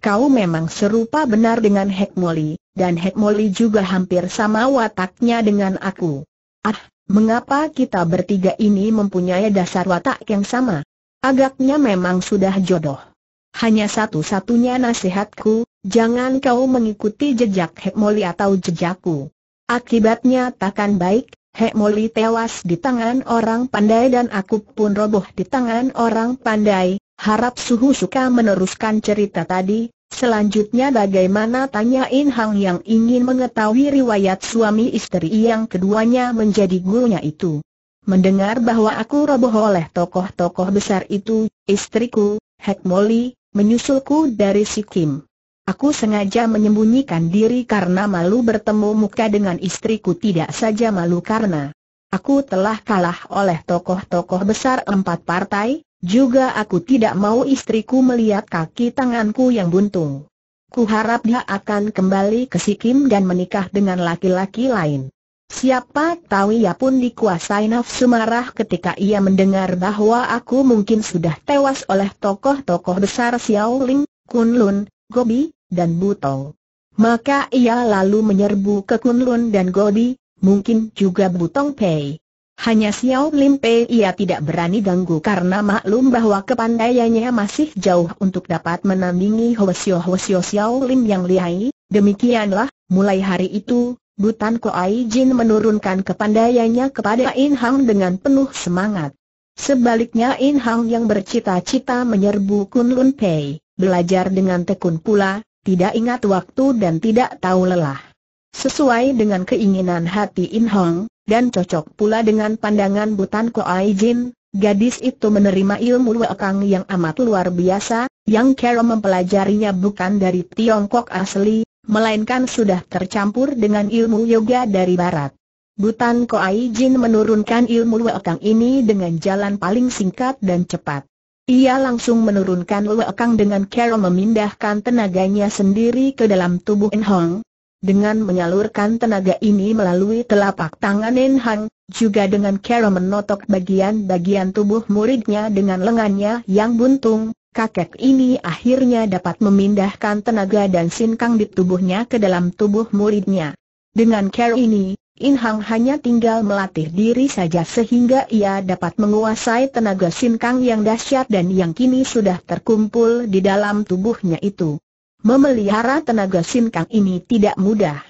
Kau memang serupa benar dengan Hek Moli, dan Hek Moli juga hampir sama wataknya dengan aku. Ah, mengapa kita bertiga ini mempunyai dasar watak yang sama? Agaknya memang sudah jodoh. Hanya satu-satunya nasihatku, jangan kau mengikuti jejak Hek atau jejakku. Akibatnya takkan baik, Hek tewas di tangan orang pandai dan aku pun roboh di tangan orang pandai. Harap Suhu suka meneruskan cerita tadi, Selanjutnya bagaimana tanyain Hang yang ingin mengetahui riwayat suami istri yang keduanya menjadi gurunya itu. Mendengar bahwa aku roboh oleh tokoh-tokoh besar itu, istriku, Hek Moli, menyusulku dari Sikim. Aku sengaja menyembunyikan diri karena malu bertemu muka dengan istriku tidak saja malu karena aku telah kalah oleh tokoh-tokoh besar empat partai, juga aku tidak mau istriku melihat kaki tanganku yang buntung. Kuharap dia akan kembali ke Sikim dan menikah dengan laki-laki lain. Siapa tahu ia pun dikuasai nafsu marah ketika ia mendengar bahwa aku mungkin sudah tewas oleh tokoh-tokoh besar Xiao Kun Lun, Gobi, dan Butong. Maka ia lalu menyerbu ke Kun Lun dan Gobi, mungkin juga Butong Pei. Hanya Xiao Lim Pei ia tidak berani ganggu karena maklum bahwa kepandaiannya masih jauh untuk dapat menandingi Hwasyo Hwasyo Xiao Lim yang lihai, demikianlah, mulai hari itu, Butan Koai Jin menurunkan kepandaiannya kepada In Hang dengan penuh semangat. Sebaliknya In Hang yang bercita-cita menyerbu Kunlun Pei, belajar dengan tekun pula, tidak ingat waktu dan tidak tahu lelah. Sesuai dengan keinginan hati In Hang, dan cocok pula dengan pandangan Butan Koai Jin, gadis itu menerima ilmu wakang yang amat luar biasa, yang kera mempelajarinya bukan dari Tiongkok asli, melainkan sudah tercampur dengan ilmu yoga dari barat. Butan Koai Jin menurunkan ilmu Luekang ini dengan jalan paling singkat dan cepat. Ia langsung menurunkan Luekang dengan cara memindahkan tenaganya sendiri ke dalam tubuh En Hong. Dengan menyalurkan tenaga ini melalui telapak tangan En Hong, juga dengan cara menotok bagian-bagian tubuh muridnya dengan lengannya yang buntung, kakek ini akhirnya dapat memindahkan tenaga dan sinkang di tubuhnya ke dalam tubuh muridnya. Dengan cara ini, In Hang hanya tinggal melatih diri saja sehingga ia dapat menguasai tenaga sinkang yang dahsyat dan yang kini sudah terkumpul di dalam tubuhnya itu. Memelihara tenaga sinkang ini tidak mudah.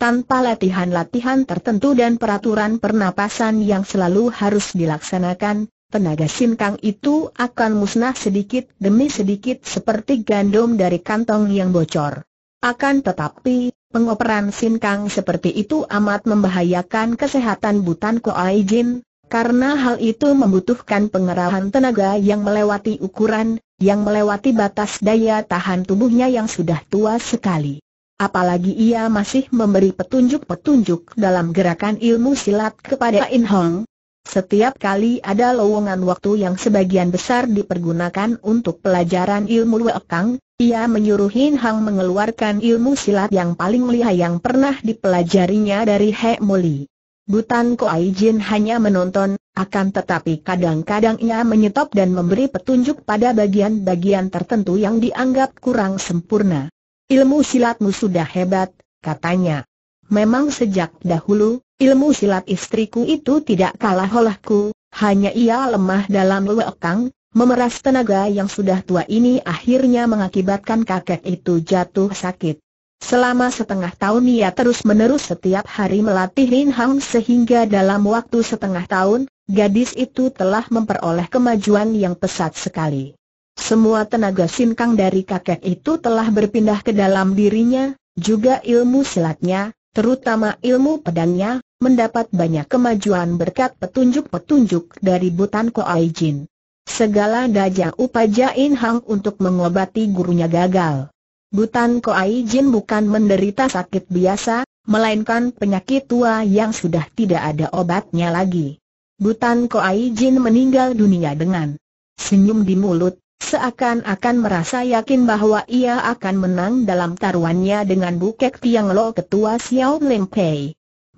Tanpa latihan-latihan tertentu dan peraturan pernapasan yang selalu harus dilaksanakan, tenaga sinkang itu akan musnah sedikit demi sedikit seperti gandum dari kantong yang bocor. Akan tetapi, pengoperan sinkang seperti itu amat membahayakan kesehatan Butan Koai Jin, karena hal itu membutuhkan pengerahan tenaga yang melewati ukuran, yang melewati batas daya tahan tubuhnya yang sudah tua sekali. Apalagi ia masih memberi petunjuk-petunjuk dalam gerakan ilmu silat kepada In Hong, setiap kali ada lowongan waktu yang sebagian besar dipergunakan untuk pelajaran ilmu wekang, ia menyuruh Hin Hang mengeluarkan ilmu silat yang paling lihai yang pernah dipelajarinya dari He Muli. Butan Ai Jin hanya menonton, akan tetapi kadang-kadang ia menyetop dan memberi petunjuk pada bagian-bagian tertentu yang dianggap kurang sempurna. Ilmu silatmu sudah hebat, katanya. Memang sejak dahulu, Ilmu silat istriku itu tidak kalah olahku, hanya ia lemah dalam lewekang, memeras tenaga yang sudah tua ini akhirnya mengakibatkan kakek itu jatuh sakit. Selama setengah tahun ia terus-menerus setiap hari melatih Lin Hang sehingga dalam waktu setengah tahun, gadis itu telah memperoleh kemajuan yang pesat sekali. Semua tenaga sinkang dari kakek itu telah berpindah ke dalam dirinya, juga ilmu silatnya, terutama ilmu pedangnya, mendapat banyak kemajuan berkat petunjuk-petunjuk dari Butan Koai Jin. Segala daya upaja In Hang untuk mengobati gurunya gagal. Butan Koai Jin bukan menderita sakit biasa, melainkan penyakit tua yang sudah tidak ada obatnya lagi. Butan Koai Jin meninggal dunia dengan senyum di mulut, seakan-akan merasa yakin bahwa ia akan menang dalam taruhannya dengan Bukek Tiang Lo Ketua Xiao Lim Pei.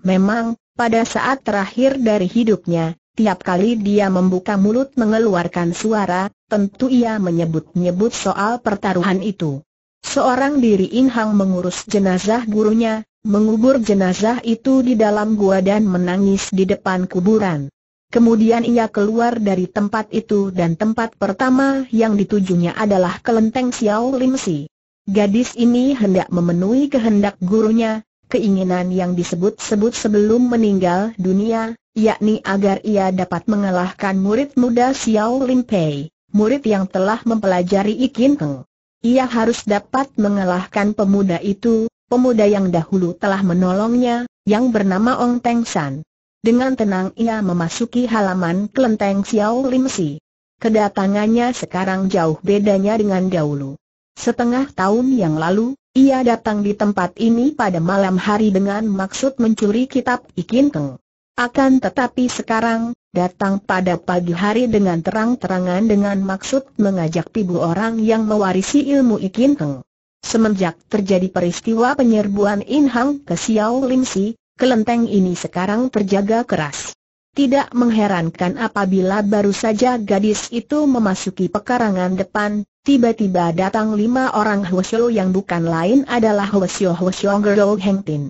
Memang, pada saat terakhir dari hidupnya, tiap kali dia membuka mulut mengeluarkan suara, tentu ia menyebut-nyebut soal pertaruhan itu. Seorang diri Inhang mengurus jenazah gurunya, mengubur jenazah itu di dalam gua dan menangis di depan kuburan. Kemudian ia keluar dari tempat itu dan tempat pertama yang ditujunya adalah kelenteng Xiao Lim Si. Gadis ini hendak memenuhi kehendak gurunya, keinginan yang disebut-sebut sebelum meninggal dunia, yakni agar ia dapat mengalahkan murid muda Xiao Lin Pei, murid yang telah mempelajari Ikin Keng. Ia harus dapat mengalahkan pemuda itu, pemuda yang dahulu telah menolongnya, yang bernama Ong Teng San. Dengan tenang ia memasuki halaman kelenteng Xiao Lim Si. Kedatangannya sekarang jauh bedanya dengan dahulu. Setengah tahun yang lalu, ia datang di tempat ini pada malam hari dengan maksud mencuri kitab Ikin Keng. Akan tetapi sekarang, datang pada pagi hari dengan terang-terangan dengan maksud mengajak ibu orang yang mewarisi ilmu Ikin Keng. Semenjak terjadi peristiwa penyerbuan Inhang ke Xiao Limsi, kelenteng ini sekarang terjaga keras. Tidak mengherankan apabila baru saja gadis itu memasuki pekarangan depan, Tiba-tiba datang lima orang Hwasyo yang bukan lain adalah Hwasyo Hwasyo Gerlo Heng Tin.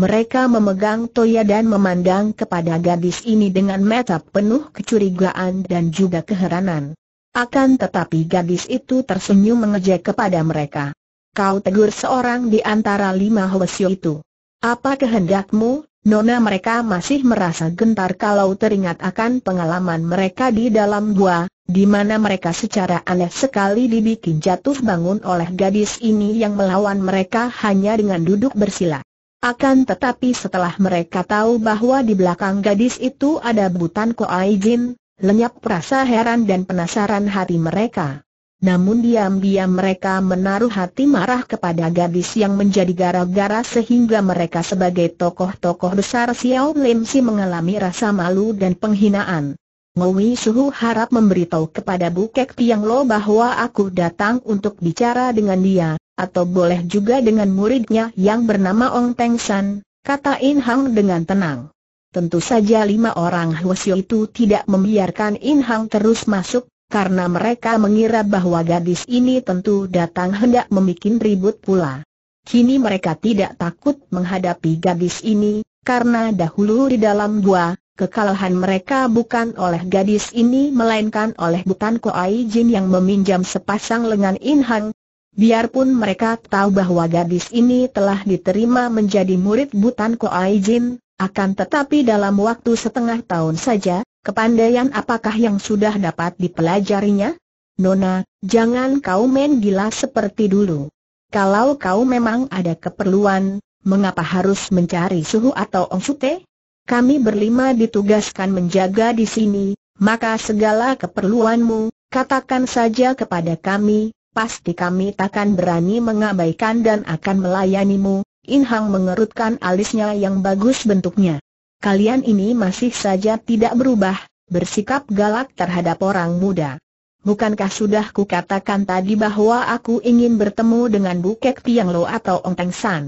Mereka memegang toya dan memandang kepada gadis ini dengan mata penuh kecurigaan dan juga keheranan. Akan tetapi gadis itu tersenyum mengejek kepada mereka. Kau tegur seorang di antara lima Hwasyo itu. Apa kehendakmu, Nona mereka masih merasa gentar kalau teringat akan pengalaman mereka di dalam gua, di mana mereka secara aneh sekali dibikin jatuh bangun oleh gadis ini yang melawan mereka hanya dengan duduk bersila. Akan tetapi setelah mereka tahu bahwa di belakang gadis itu ada butan Koai Jin, lenyap perasa heran dan penasaran hati mereka. Namun diam-diam mereka menaruh hati marah kepada gadis yang menjadi gara-gara sehingga mereka sebagai tokoh-tokoh besar Xiao Lim Si mengalami rasa malu dan penghinaan. Mui Suhu harap memberitahu kepada Bukek Tiang Lo bahwa aku datang untuk bicara dengan dia, atau boleh juga dengan muridnya yang bernama Ong Teng San, kata In Hang dengan tenang. Tentu saja lima orang Huosio itu tidak membiarkan In Hang terus masuk, karena mereka mengira bahwa gadis ini tentu datang hendak membuat ribut pula. Kini mereka tidak takut menghadapi gadis ini, karena dahulu di dalam gua, Kekalahan mereka bukan oleh gadis ini melainkan oleh Butan Koai Jin yang meminjam sepasang lengan In Hang. Biarpun mereka tahu bahwa gadis ini telah diterima menjadi murid Butan Koai Jin, akan tetapi dalam waktu setengah tahun saja, kepandaian apakah yang sudah dapat dipelajarinya? Nona, jangan kau main gila seperti dulu. Kalau kau memang ada keperluan, mengapa harus mencari suhu atau ongsute? kami berlima ditugaskan menjaga di sini, maka segala keperluanmu, katakan saja kepada kami, pasti kami takkan berani mengabaikan dan akan melayanimu. In Hang mengerutkan alisnya yang bagus bentuknya. Kalian ini masih saja tidak berubah, bersikap galak terhadap orang muda. Bukankah sudah kukatakan tadi bahwa aku ingin bertemu dengan Bukek Tiang Lo atau Ong Teng San?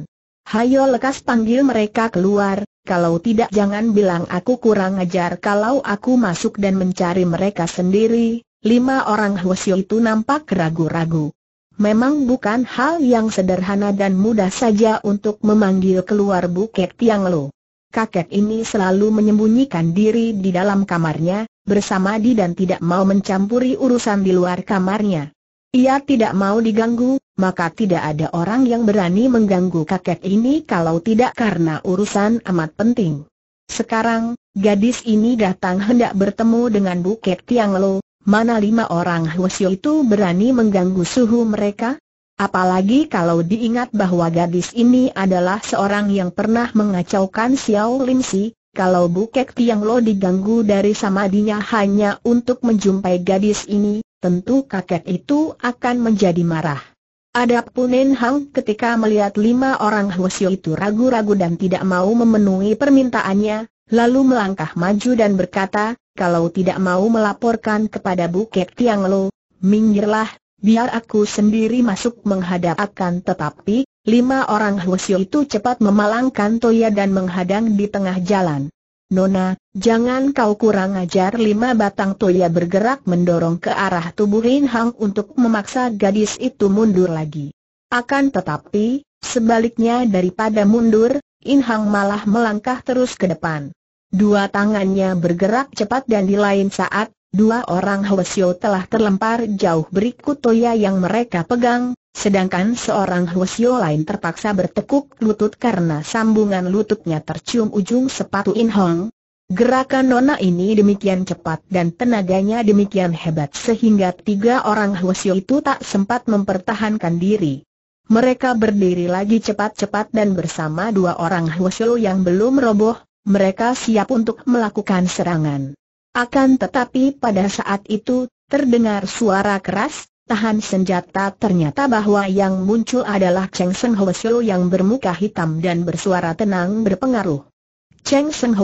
Hayo lekas panggil mereka keluar, kalau tidak jangan bilang aku kurang ajar kalau aku masuk dan mencari mereka sendiri, lima orang Hwasyo itu nampak ragu-ragu. Memang bukan hal yang sederhana dan mudah saja untuk memanggil keluar buket Tiang Lo. Kakek ini selalu menyembunyikan diri di dalam kamarnya, bersama Di dan tidak mau mencampuri urusan di luar kamarnya. Ia tidak mau diganggu, maka tidak ada orang yang berani mengganggu kakek ini kalau tidak karena urusan amat penting. Sekarang, gadis ini datang hendak bertemu dengan Bukit Tiang Lo, mana lima orang Huasyo itu berani mengganggu suhu mereka? Apalagi kalau diingat bahwa gadis ini adalah seorang yang pernah mengacaukan Xiao Lim Si, kalau Bukit Tiang Lo diganggu dari samadinya hanya untuk menjumpai gadis ini, tentu kakek itu akan menjadi marah. Adapun Nen Hang ketika melihat lima orang Hwasyo itu ragu-ragu dan tidak mau memenuhi permintaannya, lalu melangkah maju dan berkata, kalau tidak mau melaporkan kepada Buket Tiang Lo, minggirlah, biar aku sendiri masuk menghadap akan tetapi, lima orang Hwasyo itu cepat memalangkan Toya dan menghadang di tengah jalan. Nona, jangan kau kurang ajar lima batang toya bergerak mendorong ke arah tubuh Rin Hang untuk memaksa gadis itu mundur lagi. Akan tetapi, sebaliknya daripada mundur, In Hang malah melangkah terus ke depan. Dua tangannya bergerak cepat dan di lain saat, dua orang Hwasyo telah terlempar jauh berikut toya yang mereka pegang, Sedangkan seorang Hwasyo lain terpaksa bertekuk lutut karena sambungan lututnya tercium ujung sepatu In Hong. Gerakan Nona ini demikian cepat dan tenaganya demikian hebat sehingga tiga orang Hwasyo itu tak sempat mempertahankan diri. Mereka berdiri lagi cepat-cepat dan bersama dua orang Hwasyo yang belum roboh, mereka siap untuk melakukan serangan. Akan tetapi pada saat itu, terdengar suara keras, tahan senjata ternyata bahwa yang muncul adalah Cheng Seng yang bermuka hitam dan bersuara tenang berpengaruh. Cheng Seng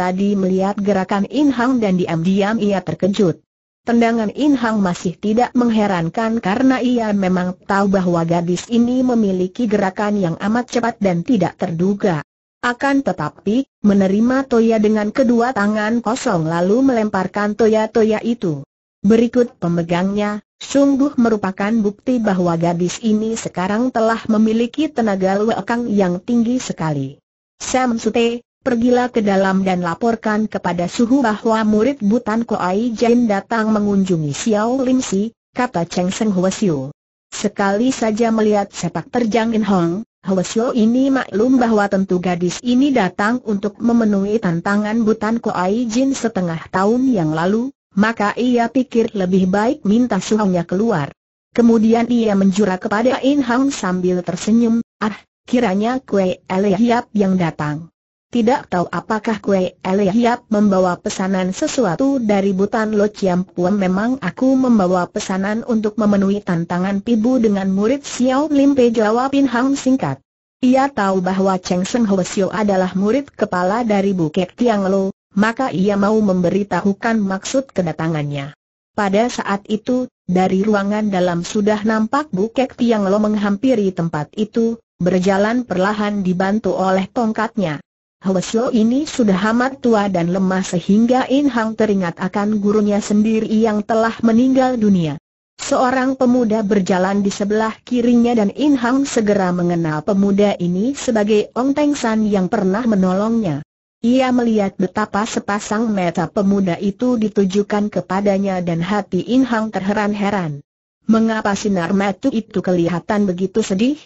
tadi melihat gerakan In Hang dan diam-diam ia terkejut. Tendangan In Hang masih tidak mengherankan karena ia memang tahu bahwa gadis ini memiliki gerakan yang amat cepat dan tidak terduga. Akan tetapi, menerima toya dengan kedua tangan kosong lalu melemparkan toya-toya itu. Berikut pemegangnya, sungguh merupakan bukti bahwa gadis ini sekarang telah memiliki tenaga luekang yang tinggi sekali. Sam Sute, pergilah ke dalam dan laporkan kepada suhu bahwa murid Butan Koai Jin datang mengunjungi Xiao Lim Si, kata Cheng Seng Siu. Sekali saja melihat sepak terjang In Hong, Siu ini maklum bahwa tentu gadis ini datang untuk memenuhi tantangan Butan Koai Jin setengah tahun yang lalu, maka ia pikir lebih baik minta suhunya keluar. Kemudian ia menjura kepada In Hang sambil tersenyum, ah, kiranya kue Eliab yang datang. Tidak tahu apakah kue Eliab membawa pesanan sesuatu dari Butan Lo Chiam Puan memang aku membawa pesanan untuk memenuhi tantangan pibu dengan murid Xiao Lim Pe jawab In Hang singkat. Ia tahu bahwa Cheng Seng Ho Xiao adalah murid kepala dari Bukit Tiang Lo, maka ia mau memberitahukan maksud kedatangannya. Pada saat itu, dari ruangan dalam sudah nampak Bukek Tiang Lo menghampiri tempat itu, berjalan perlahan dibantu oleh tongkatnya. Hweslo ini sudah amat tua dan lemah sehingga In Hang teringat akan gurunya sendiri yang telah meninggal dunia. Seorang pemuda berjalan di sebelah kirinya dan In Hang segera mengenal pemuda ini sebagai Ong Teng San yang pernah menolongnya. Ia melihat betapa sepasang mata pemuda itu ditujukan kepadanya dan hati Inhang terheran-heran. Mengapa sinar mata itu kelihatan begitu sedih?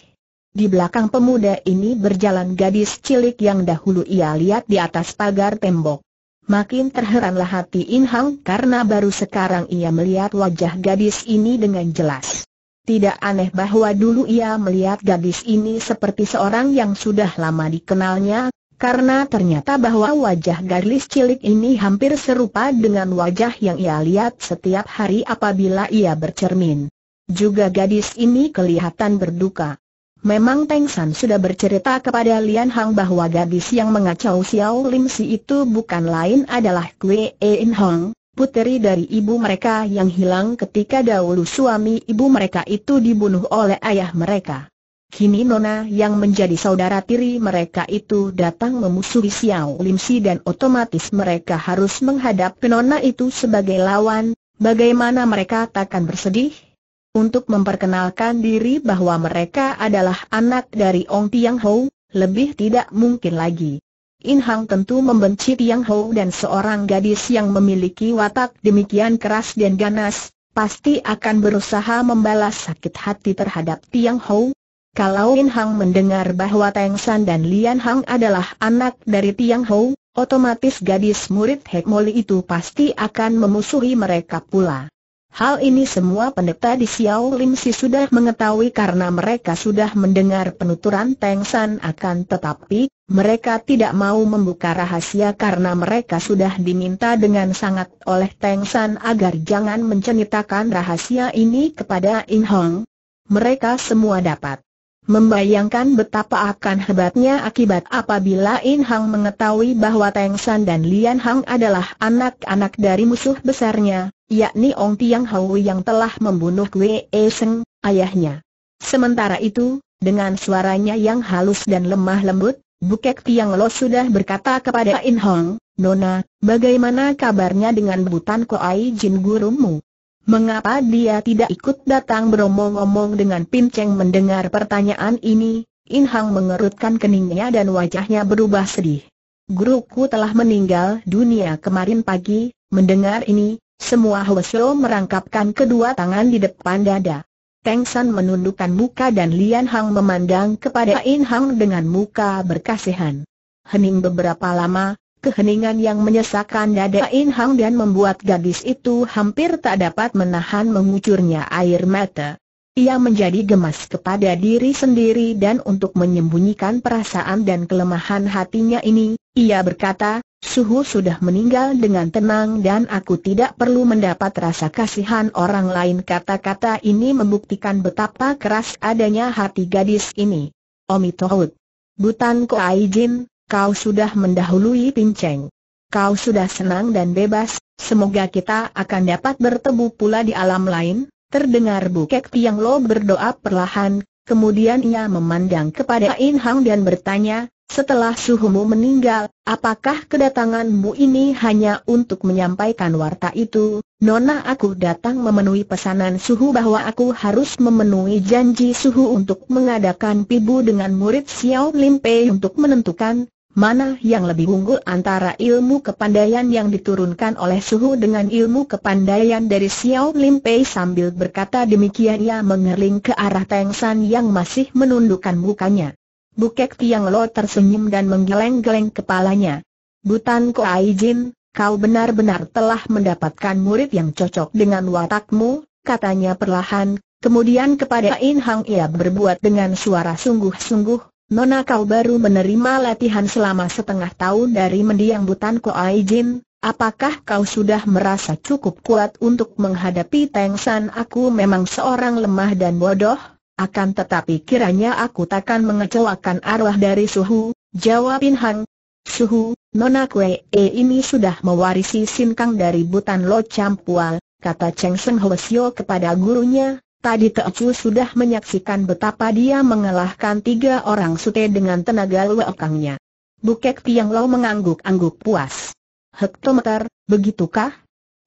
Di belakang pemuda ini berjalan gadis cilik yang dahulu ia lihat di atas pagar tembok. Makin terheranlah hati Inhang karena baru sekarang ia melihat wajah gadis ini dengan jelas. Tidak aneh bahwa dulu ia melihat gadis ini seperti seorang yang sudah lama dikenalnya, karena ternyata bahwa wajah gadis cilik ini hampir serupa dengan wajah yang ia lihat setiap hari apabila ia bercermin. Juga gadis ini kelihatan berduka. Memang Peng San sudah bercerita kepada Lian Hang bahwa gadis yang mengacau Xiao Lim Si itu bukan lain adalah Kue In Hong, puteri dari ibu mereka yang hilang ketika dahulu suami ibu mereka itu dibunuh oleh ayah mereka. Kini Nona yang menjadi saudara tiri mereka itu datang memusuhi Xiao Lim Si dan otomatis mereka harus menghadapi Nona itu sebagai lawan, bagaimana mereka takkan bersedih? Untuk memperkenalkan diri bahwa mereka adalah anak dari Ong Tiang Hou? lebih tidak mungkin lagi. In Hang tentu membenci Tiang Hou dan seorang gadis yang memiliki watak demikian keras dan ganas, pasti akan berusaha membalas sakit hati terhadap Tiang Hou. Kalau Lin Hang mendengar bahwa Teng San dan Lian Hang adalah anak dari Tiang Hou, otomatis gadis murid Hek Moli itu pasti akan memusuhi mereka pula. Hal ini semua pendeta di Xiao Lim Si sudah mengetahui karena mereka sudah mendengar penuturan Teng San akan tetapi, mereka tidak mau membuka rahasia karena mereka sudah diminta dengan sangat oleh Teng San agar jangan menceritakan rahasia ini kepada In Hong. Mereka semua dapat Membayangkan betapa akan hebatnya akibat apabila In Hang mengetahui bahwa Teng San dan Lian Hang adalah anak-anak dari musuh besarnya, yakni Ong Tiang Hau yang telah membunuh Wei e Seng, ayahnya. Sementara itu, dengan suaranya yang halus dan lemah lembut, Bukek Tiang Lo sudah berkata kepada In Hang, Nona, bagaimana kabarnya dengan Butan Koai Jin gurumu? Mengapa dia tidak ikut datang beromong-omong dengan Pin Cheng mendengar pertanyaan ini? In Hang mengerutkan keningnya dan wajahnya berubah sedih. Guruku telah meninggal dunia kemarin pagi, mendengar ini, semua Shou merangkapkan kedua tangan di depan dada. Teng San menundukkan muka dan Lian Hang memandang kepada In Hang dengan muka berkasihan. Hening beberapa lama, keheningan yang menyesakkan dada In Hang dan membuat gadis itu hampir tak dapat menahan mengucurnya air mata. Ia menjadi gemas kepada diri sendiri dan untuk menyembunyikan perasaan dan kelemahan hatinya ini, ia berkata, Suhu sudah meninggal dengan tenang dan aku tidak perlu mendapat rasa kasihan orang lain kata-kata ini membuktikan betapa keras adanya hati gadis ini. Omitohut. Butan Koai Jin, Kau sudah mendahului pinceng. Kau sudah senang dan bebas, semoga kita akan dapat bertemu pula di alam lain. Terdengar Bukek Tiang Lo berdoa perlahan, kemudian ia memandang kepada In Hang dan bertanya, setelah suhumu meninggal, apakah kedatanganmu ini hanya untuk menyampaikan warta itu? Nona aku datang memenuhi pesanan suhu bahwa aku harus memenuhi janji suhu untuk mengadakan pibu dengan murid Xiao Lim Pei untuk menentukan Mana yang lebih unggul antara ilmu kepandaian yang diturunkan oleh suhu dengan ilmu kepandaian dari Xiao Lim Pei sambil berkata demikian ia mengerling ke arah Teng San yang masih menundukkan mukanya. Bukek Tiang Lo tersenyum dan menggeleng-geleng kepalanya. Butan Ai Jin, kau benar-benar telah mendapatkan murid yang cocok dengan watakmu, katanya perlahan, kemudian kepada In Hang ia berbuat dengan suara sungguh-sungguh, Nona kau baru menerima latihan selama setengah tahun dari mendiang Butan Ai Jin, apakah kau sudah merasa cukup kuat untuk menghadapi Teng San aku memang seorang lemah dan bodoh? Akan tetapi kiranya aku takkan mengecewakan arwah dari Suhu, jawab In Hang. Suhu, Nona Kue e ini sudah mewarisi sinkang dari Butan Lo Champual, kata Cheng Seng Hwesyo kepada gurunya, Tadi Teepu sudah menyaksikan betapa dia mengalahkan tiga orang sute dengan tenaga luakangnya. Bukek Tiang Lo mengangguk-angguk puas. Hektometer, begitukah?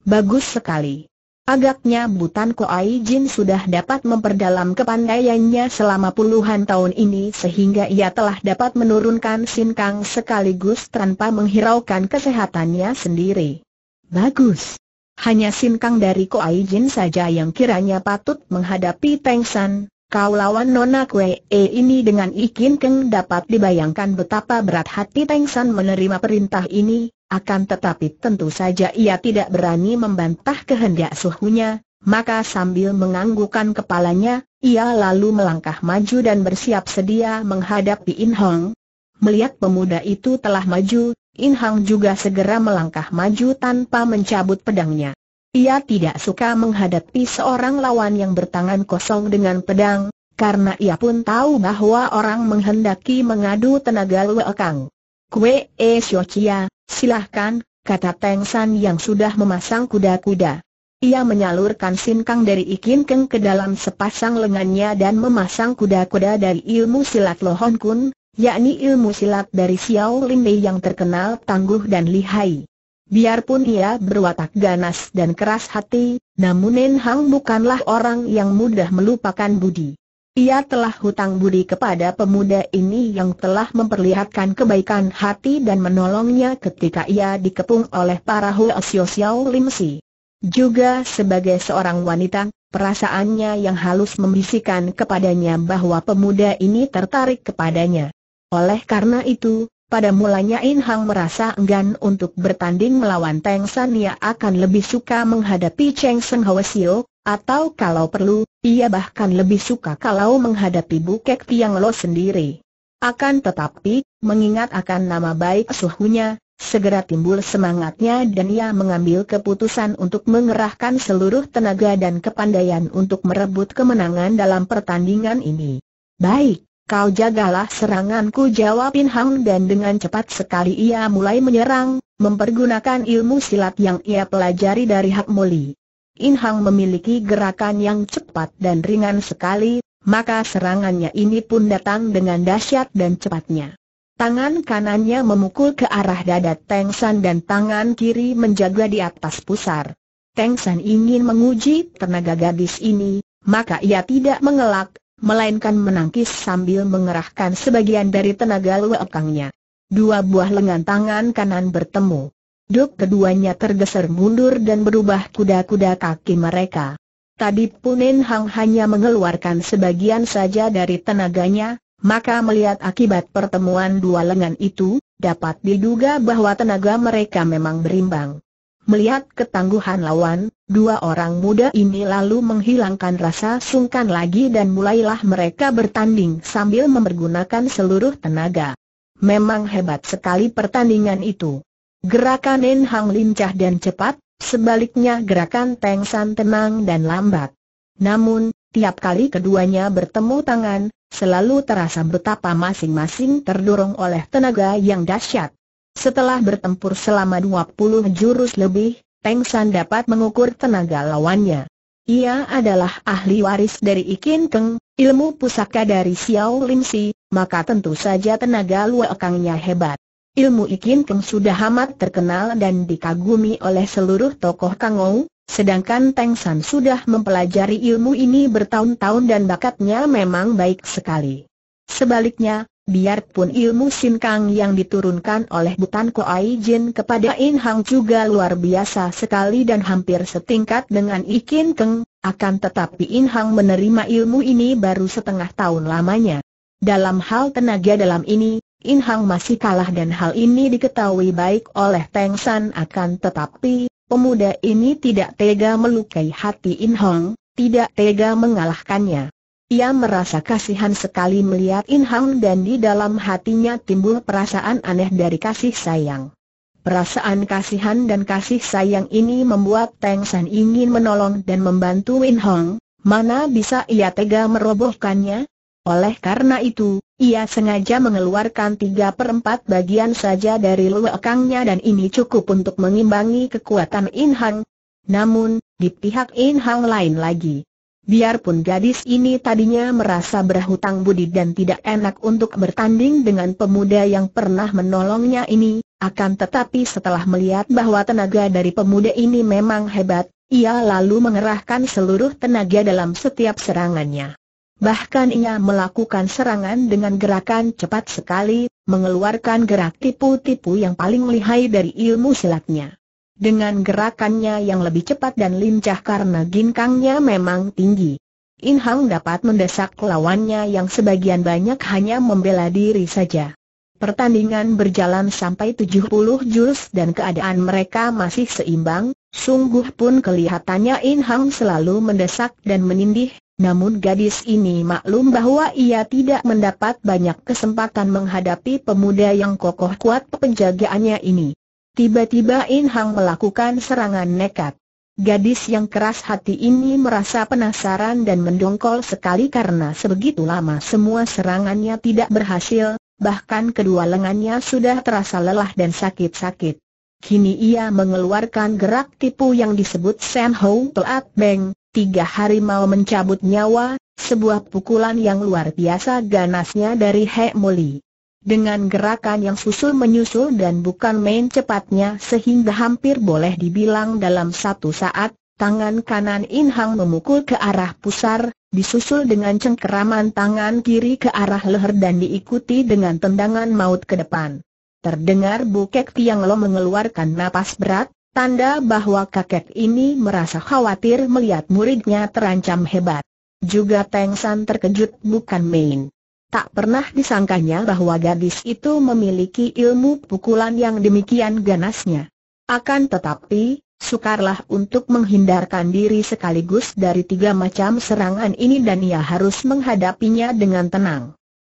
Bagus sekali. Agaknya Butan Koai Jin sudah dapat memperdalam kepandaiannya selama puluhan tahun ini sehingga ia telah dapat menurunkan Sin Kang sekaligus tanpa menghiraukan kesehatannya sendiri. Bagus. Hanya Sinkang dari Ai Jin saja yang kiranya patut menghadapi Teng San. Kau lawan Nona Kwe e ini dengan Ikin Keng dapat dibayangkan betapa berat hati Teng San menerima perintah ini, akan tetapi tentu saja ia tidak berani membantah kehendak suhunya, maka sambil menganggukan kepalanya, ia lalu melangkah maju dan bersiap sedia menghadapi In Hong. Melihat pemuda itu telah maju, In Hang juga segera melangkah maju tanpa mencabut pedangnya. Ia tidak suka menghadapi seorang lawan yang bertangan kosong dengan pedang, karena ia pun tahu bahwa orang menghendaki mengadu tenaga Luekang. Kue E Xiochia, silahkan, kata Teng San yang sudah memasang kuda-kuda. Ia menyalurkan sinkang dari Ikin Keng ke dalam sepasang lengannya dan memasang kuda-kuda dari ilmu silat Lohon Kun, yakni ilmu silat dari Xiao Lin Mei yang terkenal tangguh dan lihai. Biarpun ia berwatak ganas dan keras hati, namun Nen Hang bukanlah orang yang mudah melupakan budi. Ia telah hutang budi kepada pemuda ini yang telah memperlihatkan kebaikan hati dan menolongnya ketika ia dikepung oleh para Huasio Xiao Lin Si. Juga sebagai seorang wanita, perasaannya yang halus membisikkan kepadanya bahwa pemuda ini tertarik kepadanya. Oleh karena itu, pada mulanya In Hang merasa enggan untuk bertanding melawan Teng San ia akan lebih suka menghadapi Cheng Seng Hwa Sio, atau kalau perlu, ia bahkan lebih suka kalau menghadapi Bu Kek Tiang Lo sendiri. Akan tetapi, mengingat akan nama baik suhunya, segera timbul semangatnya dan ia mengambil keputusan untuk mengerahkan seluruh tenaga dan kepandaian untuk merebut kemenangan dalam pertandingan ini. Baik, Kau jagalah seranganku jawab Inhang Hang dan dengan cepat sekali ia mulai menyerang, mempergunakan ilmu silat yang ia pelajari dari Hak Moli. In Hang memiliki gerakan yang cepat dan ringan sekali, maka serangannya ini pun datang dengan dahsyat dan cepatnya. Tangan kanannya memukul ke arah dada Teng San dan tangan kiri menjaga di atas pusar. Teng San ingin menguji tenaga gadis ini, maka ia tidak mengelak, melainkan menangkis sambil mengerahkan sebagian dari tenaga luekangnya. Dua buah lengan tangan kanan bertemu. Duk keduanya tergeser mundur dan berubah kuda-kuda kaki mereka. Tadi Punin Hang hanya mengeluarkan sebagian saja dari tenaganya, maka melihat akibat pertemuan dua lengan itu, dapat diduga bahwa tenaga mereka memang berimbang. Melihat ketangguhan lawan, Dua orang muda ini lalu menghilangkan rasa sungkan lagi dan mulailah mereka bertanding sambil mempergunakan seluruh tenaga. Memang hebat sekali pertandingan itu. Gerakan Nen Hang lincah dan cepat, sebaliknya gerakan Teng San tenang dan lambat. Namun, tiap kali keduanya bertemu tangan, selalu terasa betapa masing-masing terdorong oleh tenaga yang dahsyat. Setelah bertempur selama 20 jurus lebih, Teng San dapat mengukur tenaga lawannya. Ia adalah ahli waris dari Ikin Keng, ilmu pusaka dari Xiao Lim Si, maka tentu saja tenaga luakangnya hebat. Ilmu Ikin Keng sudah amat terkenal dan dikagumi oleh seluruh tokoh Kang Ou. sedangkan Teng San sudah mempelajari ilmu ini bertahun-tahun dan bakatnya memang baik sekali. Sebaliknya, Biarpun ilmu sinkang yang diturunkan oleh Butan Ai Jin kepada In Hang juga luar biasa sekali dan hampir setingkat dengan Ikin Keng, akan tetapi In Hang menerima ilmu ini baru setengah tahun lamanya. Dalam hal tenaga dalam ini, In Hang masih kalah dan hal ini diketahui baik oleh Teng San akan tetapi, pemuda ini tidak tega melukai hati In Hang, tidak tega mengalahkannya. Ia merasa kasihan sekali melihat In Hang dan di dalam hatinya timbul perasaan aneh dari kasih sayang. Perasaan kasihan dan kasih sayang ini membuat Teng San ingin menolong dan membantu In Hong, mana bisa ia tega merobohkannya? Oleh karena itu, ia sengaja mengeluarkan tiga perempat bagian saja dari luakangnya dan ini cukup untuk mengimbangi kekuatan In Hang. Namun, di pihak In Hang lain lagi, Biarpun gadis ini tadinya merasa berhutang budi dan tidak enak untuk bertanding dengan pemuda yang pernah menolongnya ini, akan tetapi setelah melihat bahwa tenaga dari pemuda ini memang hebat, ia lalu mengerahkan seluruh tenaga dalam setiap serangannya. Bahkan ia melakukan serangan dengan gerakan cepat sekali, mengeluarkan gerak tipu-tipu yang paling lihai dari ilmu silatnya dengan gerakannya yang lebih cepat dan lincah karena ginkangnya memang tinggi. In Hang dapat mendesak lawannya yang sebagian banyak hanya membela diri saja. Pertandingan berjalan sampai 70 jurus dan keadaan mereka masih seimbang, sungguh pun kelihatannya In Hang selalu mendesak dan menindih, namun gadis ini maklum bahwa ia tidak mendapat banyak kesempatan menghadapi pemuda yang kokoh kuat penjagaannya ini. Tiba-tiba In Hang melakukan serangan nekat. Gadis yang keras hati ini merasa penasaran dan mendongkol sekali karena sebegitu lama semua serangannya tidak berhasil, bahkan kedua lengannya sudah terasa lelah dan sakit-sakit. Kini ia mengeluarkan gerak tipu yang disebut Sen Ho At Beng, tiga hari mau mencabut nyawa, sebuah pukulan yang luar biasa ganasnya dari He Moli. Dengan gerakan yang susul menyusul dan bukan main cepatnya sehingga hampir boleh dibilang dalam satu saat, tangan kanan In Hang memukul ke arah pusar, disusul dengan cengkeraman tangan kiri ke arah leher dan diikuti dengan tendangan maut ke depan. Terdengar Bukek Tiang Lo mengeluarkan napas berat, tanda bahwa kakek ini merasa khawatir melihat muridnya terancam hebat. Juga Teng San terkejut bukan main. Tak pernah disangkanya bahwa gadis itu memiliki ilmu pukulan yang demikian ganasnya. Akan tetapi, sukarlah untuk menghindarkan diri sekaligus dari tiga macam serangan ini dan ia harus menghadapinya dengan tenang.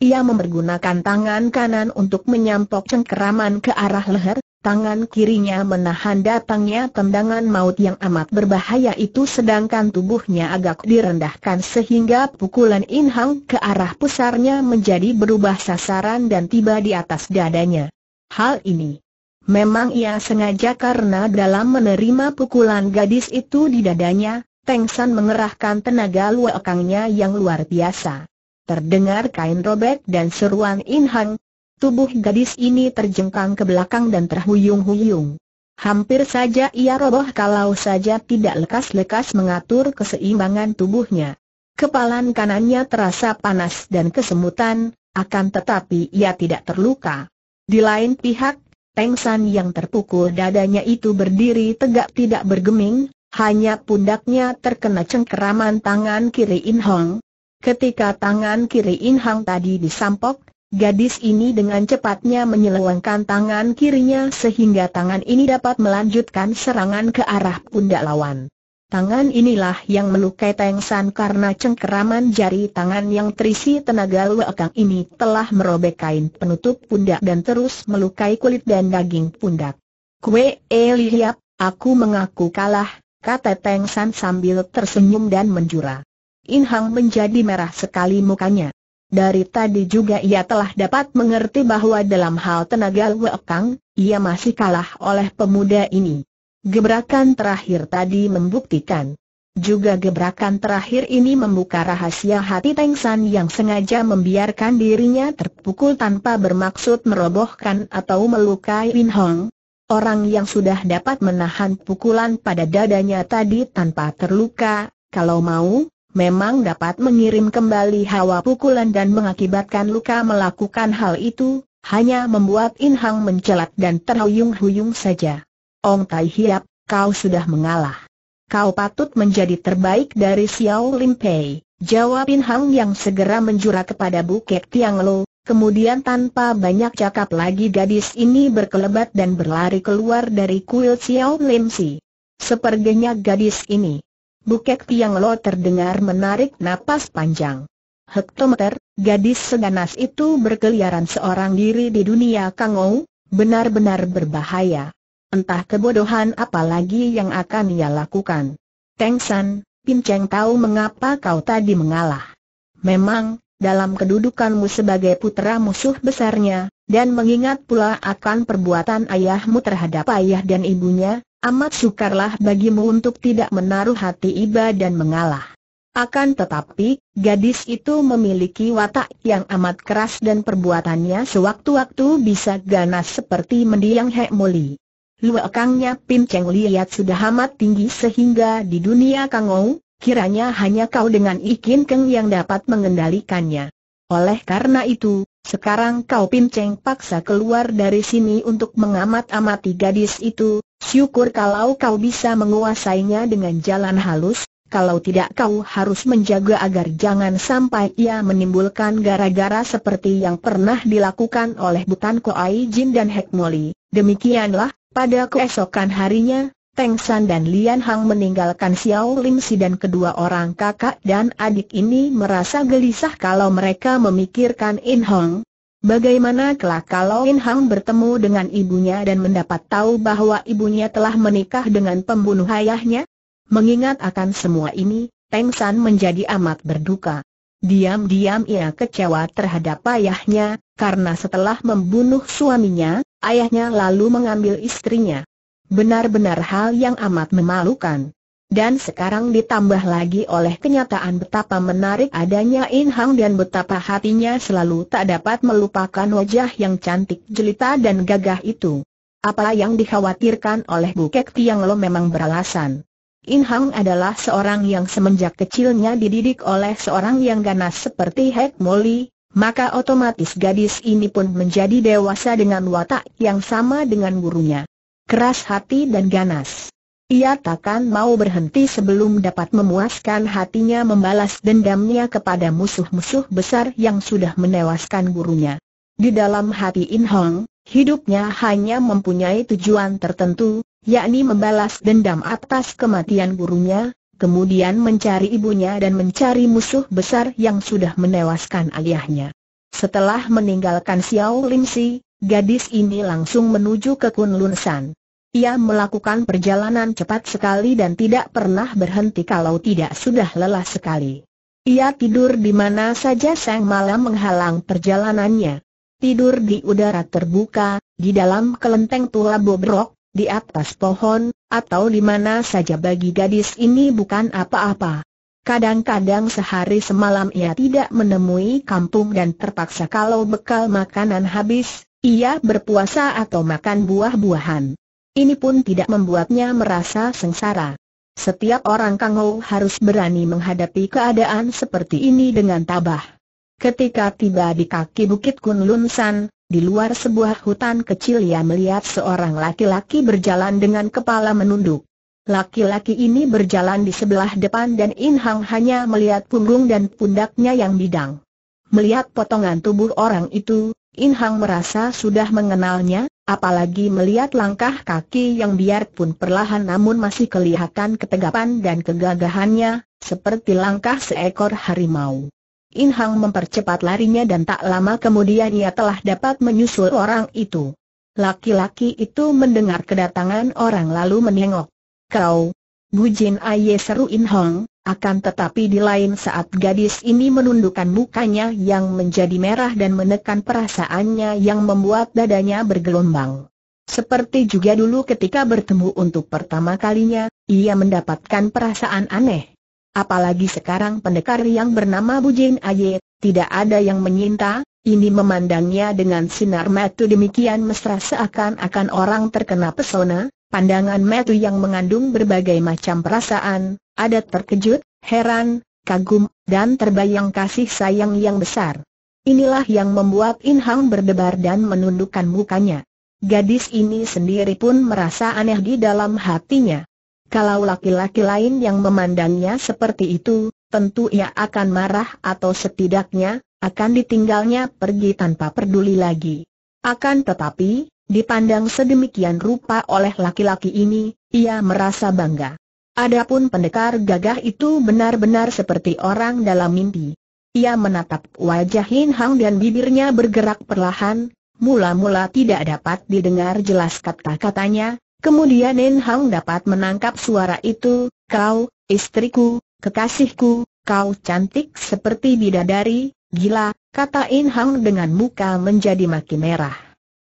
Ia mempergunakan tangan kanan untuk menyampok cengkeraman ke arah leher, Tangan kirinya menahan datangnya tendangan maut yang amat berbahaya itu sedangkan tubuhnya agak direndahkan sehingga pukulan Inhang ke arah pusarnya menjadi berubah sasaran dan tiba di atas dadanya. Hal ini memang ia sengaja karena dalam menerima pukulan gadis itu di dadanya, Teng San mengerahkan tenaga luakangnya yang luar biasa. Terdengar kain robek dan seruan Inhang, Tubuh gadis ini terjengkang ke belakang dan terhuyung-huyung. Hampir saja ia roboh kalau saja tidak lekas-lekas mengatur keseimbangan tubuhnya. Kepalan kanannya terasa panas dan kesemutan, akan tetapi ia tidak terluka. Di lain pihak, Teng San yang terpukul dadanya itu berdiri tegak tidak bergeming, hanya pundaknya terkena cengkeraman tangan kiri In Hong. Ketika tangan kiri In Hong tadi disampok, Gadis ini dengan cepatnya menyelewengkan tangan kirinya sehingga tangan ini dapat melanjutkan serangan ke arah pundak lawan. Tangan inilah yang melukai Teng San karena cengkeraman jari tangan yang terisi tenaga luakang ini telah merobek kain penutup pundak dan terus melukai kulit dan daging pundak. Kue eh, lihat, aku mengaku kalah, kata Teng San sambil tersenyum dan menjura. In Hang menjadi merah sekali mukanya. Dari tadi juga ia telah dapat mengerti bahwa dalam hal tenaga Wekang, ia masih kalah oleh pemuda ini. Gebrakan terakhir tadi membuktikan. Juga gebrakan terakhir ini membuka rahasia hati Teng San yang sengaja membiarkan dirinya terpukul tanpa bermaksud merobohkan atau melukai Win Hong. Orang yang sudah dapat menahan pukulan pada dadanya tadi tanpa terluka, kalau mau, memang dapat mengirim kembali hawa pukulan dan mengakibatkan luka melakukan hal itu, hanya membuat In Hang mencelat dan terhuyung-huyung saja. Ong Tai Hiap, kau sudah mengalah. Kau patut menjadi terbaik dari Xiao Lim Pei, jawab In Hang yang segera menjura kepada Bu Kek Tiang Lo, Kemudian tanpa banyak cakap lagi gadis ini berkelebat dan berlari keluar dari kuil Xiao Lim Si. Sepertinya gadis ini Bukek Tiang Lo terdengar menarik napas panjang. Hektometer, gadis seganas itu berkeliaran seorang diri di dunia Kangou, benar-benar berbahaya. Entah kebodohan apa lagi yang akan ia lakukan. Teng San, Cheng tahu mengapa kau tadi mengalah. Memang, dalam kedudukanmu sebagai putra musuh besarnya, dan mengingat pula akan perbuatan ayahmu terhadap ayah dan ibunya, amat sukarlah bagimu untuk tidak menaruh hati iba dan mengalah. Akan tetapi, gadis itu memiliki watak yang amat keras dan perbuatannya sewaktu-waktu bisa ganas seperti mendiang Hek Moli. Luakangnya Pin Cheng lihat sudah amat tinggi sehingga di dunia Kangou, kiranya hanya kau dengan Ikin Keng yang dapat mengendalikannya. Oleh karena itu, sekarang kau pinceng paksa keluar dari sini untuk mengamat-amati gadis itu, syukur kalau kau bisa menguasainya dengan jalan halus, kalau tidak kau harus menjaga agar jangan sampai ia menimbulkan gara-gara seperti yang pernah dilakukan oleh Butan Koai Jin dan Hek Moli. Demikianlah, pada keesokan harinya, Teng San dan Lian Hang meninggalkan Xiao Lim Si dan kedua orang kakak dan adik ini merasa gelisah kalau mereka memikirkan In Hong. Bagaimana kelak kalau In Hang bertemu dengan ibunya dan mendapat tahu bahwa ibunya telah menikah dengan pembunuh ayahnya? Mengingat akan semua ini, Teng San menjadi amat berduka. Diam-diam ia kecewa terhadap ayahnya, karena setelah membunuh suaminya, ayahnya lalu mengambil istrinya benar-benar hal yang amat memalukan. Dan sekarang ditambah lagi oleh kenyataan betapa menarik adanya In Hang dan betapa hatinya selalu tak dapat melupakan wajah yang cantik jelita dan gagah itu. Apa yang dikhawatirkan oleh Kek Tiang Lo memang beralasan. In Hang adalah seorang yang semenjak kecilnya dididik oleh seorang yang ganas seperti Hek Moli, maka otomatis gadis ini pun menjadi dewasa dengan watak yang sama dengan gurunya keras hati dan ganas. Ia takkan mau berhenti sebelum dapat memuaskan hatinya membalas dendamnya kepada musuh-musuh besar yang sudah menewaskan gurunya. Di dalam hati In Hong, hidupnya hanya mempunyai tujuan tertentu, yakni membalas dendam atas kematian gurunya, kemudian mencari ibunya dan mencari musuh besar yang sudah menewaskan ayahnya. Setelah meninggalkan Xiao Lim Si, Gadis ini langsung menuju ke Kunlun Ia melakukan perjalanan cepat sekali dan tidak pernah berhenti kalau tidak sudah lelah sekali. Ia tidur di mana saja sang malam menghalang perjalanannya. Tidur di udara terbuka, di dalam kelenteng tua bobrok, di atas pohon, atau di mana saja bagi gadis ini bukan apa-apa. Kadang-kadang sehari semalam ia tidak menemui kampung dan terpaksa kalau bekal makanan habis, ia berpuasa atau makan buah-buahan. Ini pun tidak membuatnya merasa sengsara. Setiap orang Kangou harus berani menghadapi keadaan seperti ini dengan tabah. Ketika tiba di kaki Bukit Kunlun San, di luar sebuah hutan kecil ia melihat seorang laki-laki berjalan dengan kepala menunduk. Laki-laki ini berjalan di sebelah depan dan In Hang hanya melihat punggung dan pundaknya yang bidang. Melihat potongan tubuh orang itu, In Hang merasa sudah mengenalnya, apalagi melihat langkah kaki yang biarpun perlahan namun masih kelihatan ketegapan dan kegagahannya, seperti langkah seekor harimau. In Hang mempercepat larinya dan tak lama kemudian ia telah dapat menyusul orang itu. Laki-laki itu mendengar kedatangan orang lalu menengok. Kau, Jin Aye seru In Hang, akan tetapi di lain saat gadis ini menundukkan mukanya yang menjadi merah dan menekan perasaannya yang membuat dadanya bergelombang. Seperti juga dulu ketika bertemu untuk pertama kalinya, ia mendapatkan perasaan aneh. Apalagi sekarang pendekar yang bernama Bujin Aye, tidak ada yang menyinta, ini memandangnya dengan sinar mata demikian mesra seakan-akan orang terkena pesona, pandangan metu yang mengandung berbagai macam perasaan, ada terkejut, heran, kagum, dan terbayang kasih sayang yang besar. Inilah yang membuat In berdebar dan menundukkan mukanya. Gadis ini sendiri pun merasa aneh di dalam hatinya. Kalau laki-laki lain yang memandangnya seperti itu, tentu ia akan marah atau setidaknya, akan ditinggalnya pergi tanpa peduli lagi. Akan tetapi, Dipandang sedemikian rupa oleh laki-laki ini, ia merasa bangga. Adapun pendekar gagah itu benar-benar seperti orang dalam mimpi. Ia menatap wajah Hin Hang dan bibirnya bergerak perlahan, mula-mula tidak dapat didengar jelas kata-katanya, kemudian Hin Hang dapat menangkap suara itu, kau, istriku, kekasihku, kau cantik seperti bidadari, gila, kata In Hang dengan muka menjadi makin merah.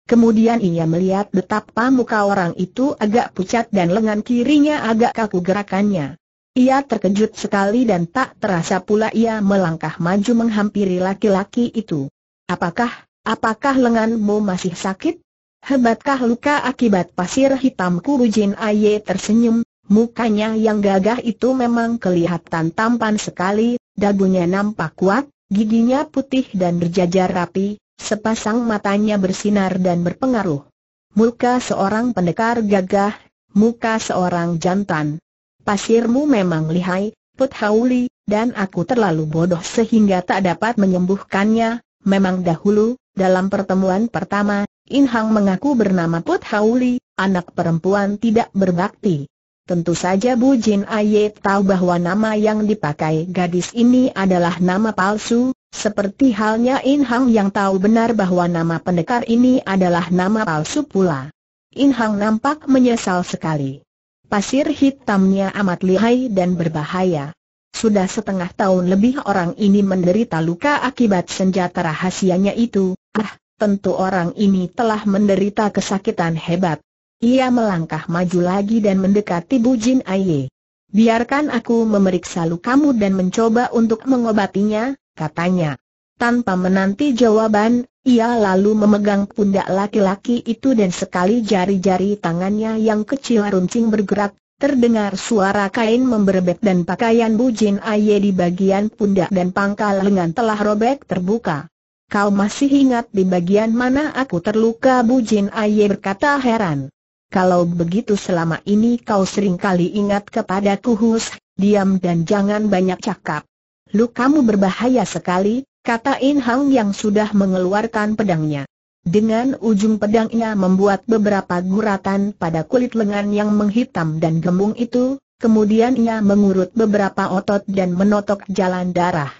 Kemudian ia melihat betapa muka orang itu agak pucat dan lengan kirinya agak kaku gerakannya. Ia terkejut sekali dan tak terasa pula ia melangkah maju menghampiri laki-laki itu. Apakah, apakah lenganmu masih sakit? Hebatkah luka akibat pasir hitam kurujin Aye tersenyum, mukanya yang gagah itu memang kelihatan tampan sekali, dagunya nampak kuat, giginya putih dan berjajar rapi, Sepasang matanya bersinar dan berpengaruh. Muka seorang pendekar gagah, muka seorang jantan. Pasirmu memang lihai, Put Hauli, dan aku terlalu bodoh sehingga tak dapat menyembuhkannya. Memang dahulu, dalam pertemuan pertama, Inhang mengaku bernama Put Hauli, anak perempuan tidak berbakti. Tentu saja Bu Jin Aye tahu bahwa nama yang dipakai gadis ini adalah nama palsu, seperti halnya In Hang yang tahu benar bahwa nama pendekar ini adalah nama palsu pula. In Hang nampak menyesal sekali. Pasir hitamnya amat lihai dan berbahaya. Sudah setengah tahun lebih orang ini menderita luka akibat senjata rahasianya itu, ah, tentu orang ini telah menderita kesakitan hebat. Ia melangkah maju lagi dan mendekati Bu Jin Aye. Biarkan aku memeriksa lukamu dan mencoba untuk mengobatinya, katanya. Tanpa menanti jawaban, ia lalu memegang pundak laki-laki itu dan sekali jari-jari tangannya yang kecil runcing bergerak, terdengar suara kain memberebet dan pakaian Bu Jin Aye di bagian pundak dan pangkal lengan telah robek terbuka. Kau masih ingat di bagian mana aku terluka Bu Jin Aye berkata heran kalau begitu selama ini kau seringkali ingat kepada kuhus, diam dan jangan banyak cakap. Lu kamu berbahaya sekali, kata In Hang yang sudah mengeluarkan pedangnya. Dengan ujung pedangnya membuat beberapa guratan pada kulit lengan yang menghitam dan gembung itu, kemudian ia mengurut beberapa otot dan menotok jalan darah.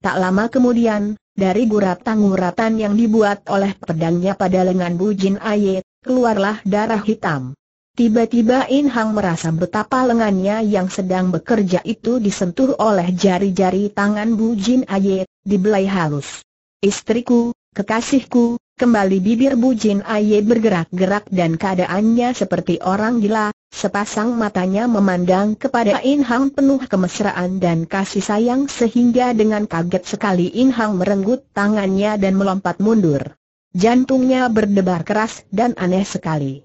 Tak lama kemudian, dari guratan-guratan yang dibuat oleh pedangnya pada lengan Bu Jin Ayet keluarlah darah hitam. Tiba-tiba In Hang merasa betapa lengannya yang sedang bekerja itu disentuh oleh jari-jari tangan Bu Jin Aye, dibelai halus. Istriku, kekasihku, kembali bibir Bu Jin Aye bergerak-gerak dan keadaannya seperti orang gila, sepasang matanya memandang kepada In Hang penuh kemesraan dan kasih sayang sehingga dengan kaget sekali In Hang merenggut tangannya dan melompat mundur. Jantungnya berdebar keras dan aneh sekali.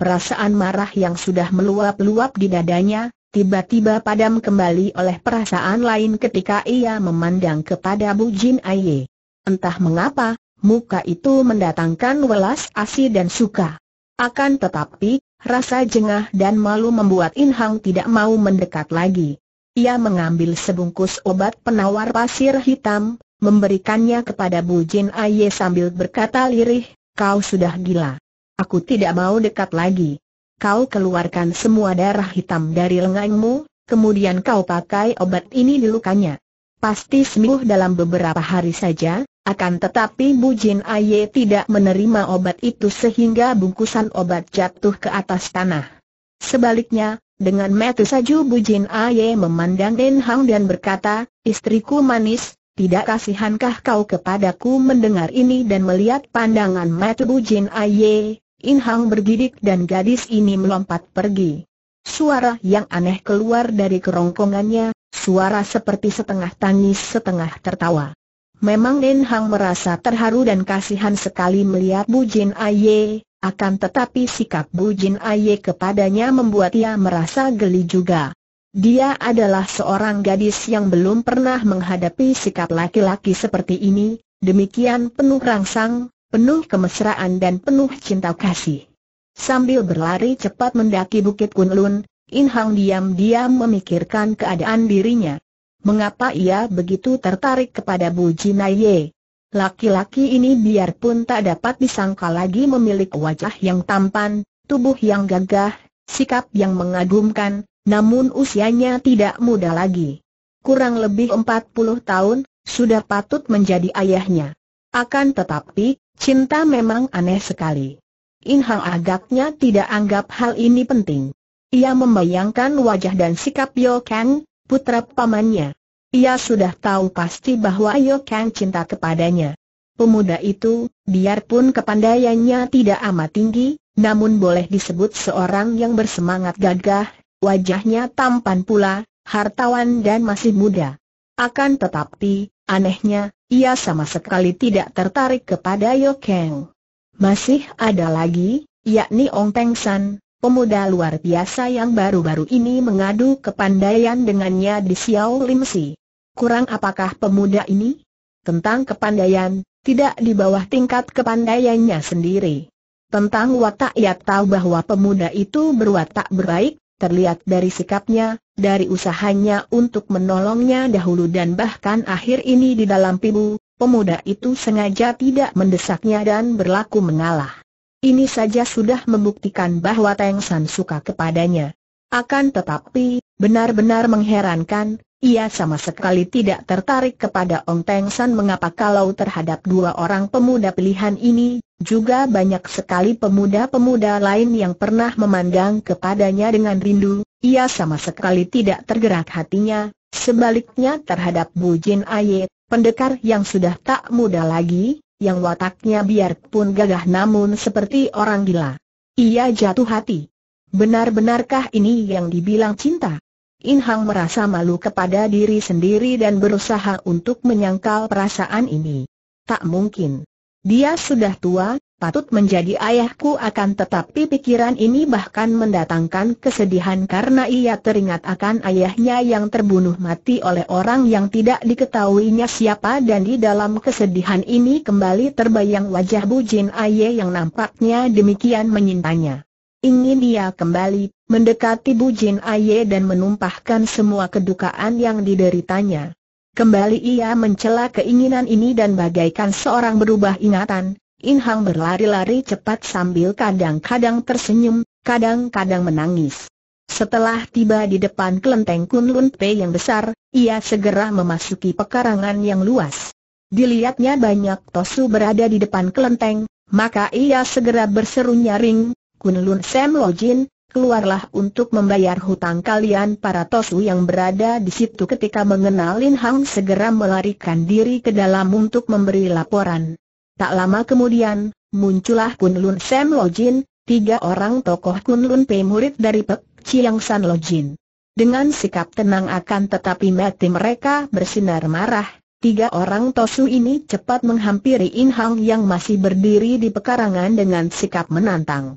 Perasaan marah yang sudah meluap-luap di dadanya, tiba-tiba padam kembali oleh perasaan lain ketika ia memandang kepada Bu Jin Aye. Entah mengapa, muka itu mendatangkan welas asih dan suka. Akan tetapi, rasa jengah dan malu membuat In Hang tidak mau mendekat lagi. Ia mengambil sebungkus obat penawar pasir hitam, memberikannya kepada Bu Jin Aye sambil berkata lirih, kau sudah gila. Aku tidak mau dekat lagi. Kau keluarkan semua darah hitam dari lenganmu, kemudian kau pakai obat ini di lukanya. Pasti sembuh dalam beberapa hari saja, akan tetapi Bu Jin Aye tidak menerima obat itu sehingga bungkusan obat jatuh ke atas tanah. Sebaliknya, dengan metu saju Bu Jin Aye memandang Den Hang dan berkata, Istriku manis, tidak kasihankah kau kepadaku mendengar ini dan melihat pandangan Bu Jin Aye, In Hang bergidik dan gadis ini melompat pergi. Suara yang aneh keluar dari kerongkongannya, suara seperti setengah tangis setengah tertawa. Memang In Hang merasa terharu dan kasihan sekali melihat Bu Jin Aye, akan tetapi sikap Bu Jin Aye kepadanya membuat ia merasa geli juga. Dia adalah seorang gadis yang belum pernah menghadapi sikap laki-laki seperti ini, demikian penuh rangsang, penuh kemesraan dan penuh cinta kasih. Sambil berlari cepat mendaki Bukit Kunlun, In Hang diam-diam memikirkan keadaan dirinya. Mengapa ia begitu tertarik kepada Bu Ye? Laki-laki ini biarpun tak dapat disangka lagi memiliki wajah yang tampan, tubuh yang gagah, sikap yang mengagumkan, namun usianya tidak muda lagi. Kurang lebih 40 tahun, sudah patut menjadi ayahnya. Akan tetapi, cinta memang aneh sekali. Inhang agaknya tidak anggap hal ini penting. Ia membayangkan wajah dan sikap Yo Kang, putra pamannya. Ia sudah tahu pasti bahwa Yo Kang cinta kepadanya. Pemuda itu, biarpun kepandaiannya tidak amat tinggi, namun boleh disebut seorang yang bersemangat gagah, Wajahnya tampan pula, hartawan dan masih muda. Akan tetapi, anehnya, ia sama sekali tidak tertarik kepada Yokeng. Masih ada lagi, yakni Ong Teng San, pemuda luar biasa yang baru-baru ini mengadu kepandaian dengannya di Xiao Lim Si. Kurang apakah pemuda ini? Tentang kepandaian, tidak di bawah tingkat kepandaiannya sendiri. Tentang watak ia tahu bahwa pemuda itu berwatak baik, Terlihat dari sikapnya, dari usahanya untuk menolongnya dahulu dan bahkan akhir ini di dalam pibu, pemuda itu sengaja tidak mendesaknya dan berlaku mengalah. Ini saja sudah membuktikan bahwa Teng San suka kepadanya. Akan tetapi, benar-benar mengherankan, ia sama sekali tidak tertarik kepada Ong Teng San mengapa kalau terhadap dua orang pemuda pilihan ini, juga banyak sekali pemuda-pemuda lain yang pernah memandang kepadanya dengan rindu, ia sama sekali tidak tergerak hatinya, sebaliknya terhadap Bu Jin Aye, pendekar yang sudah tak muda lagi, yang wataknya biarpun gagah namun seperti orang gila. Ia jatuh hati. Benar-benarkah ini yang dibilang cinta? In Hang merasa malu kepada diri sendiri dan berusaha untuk menyangkal perasaan ini. Tak mungkin. Dia sudah tua, patut menjadi ayahku akan tetapi pikiran ini bahkan mendatangkan kesedihan karena ia teringat akan ayahnya yang terbunuh mati oleh orang yang tidak diketahuinya siapa dan di dalam kesedihan ini kembali terbayang wajah Bu Jin Aye yang nampaknya demikian menyintanya. Ingin dia kembali, mendekati Bu Jin Aye dan menumpahkan semua kedukaan yang dideritanya. Kembali ia mencela keinginan ini dan bagaikan seorang berubah ingatan, In Hang berlari-lari cepat sambil kadang-kadang tersenyum, kadang-kadang menangis. Setelah tiba di depan kelenteng Kunlun P yang besar, ia segera memasuki pekarangan yang luas. Dilihatnya banyak Tosu berada di depan kelenteng, maka ia segera berseru nyaring, Kunlun Sam Lojin, keluarlah untuk membayar hutang kalian para tosu yang berada di situ ketika mengenal Lin Hang segera melarikan diri ke dalam untuk memberi laporan. Tak lama kemudian, muncullah Kunlun Sam Lojin, tiga orang tokoh Kunlun Pei murid dari Pek Chiang San Lojin. Dengan sikap tenang akan tetapi mati mereka bersinar marah, Tiga orang Tosu ini cepat menghampiri In Hang yang masih berdiri di pekarangan dengan sikap menantang.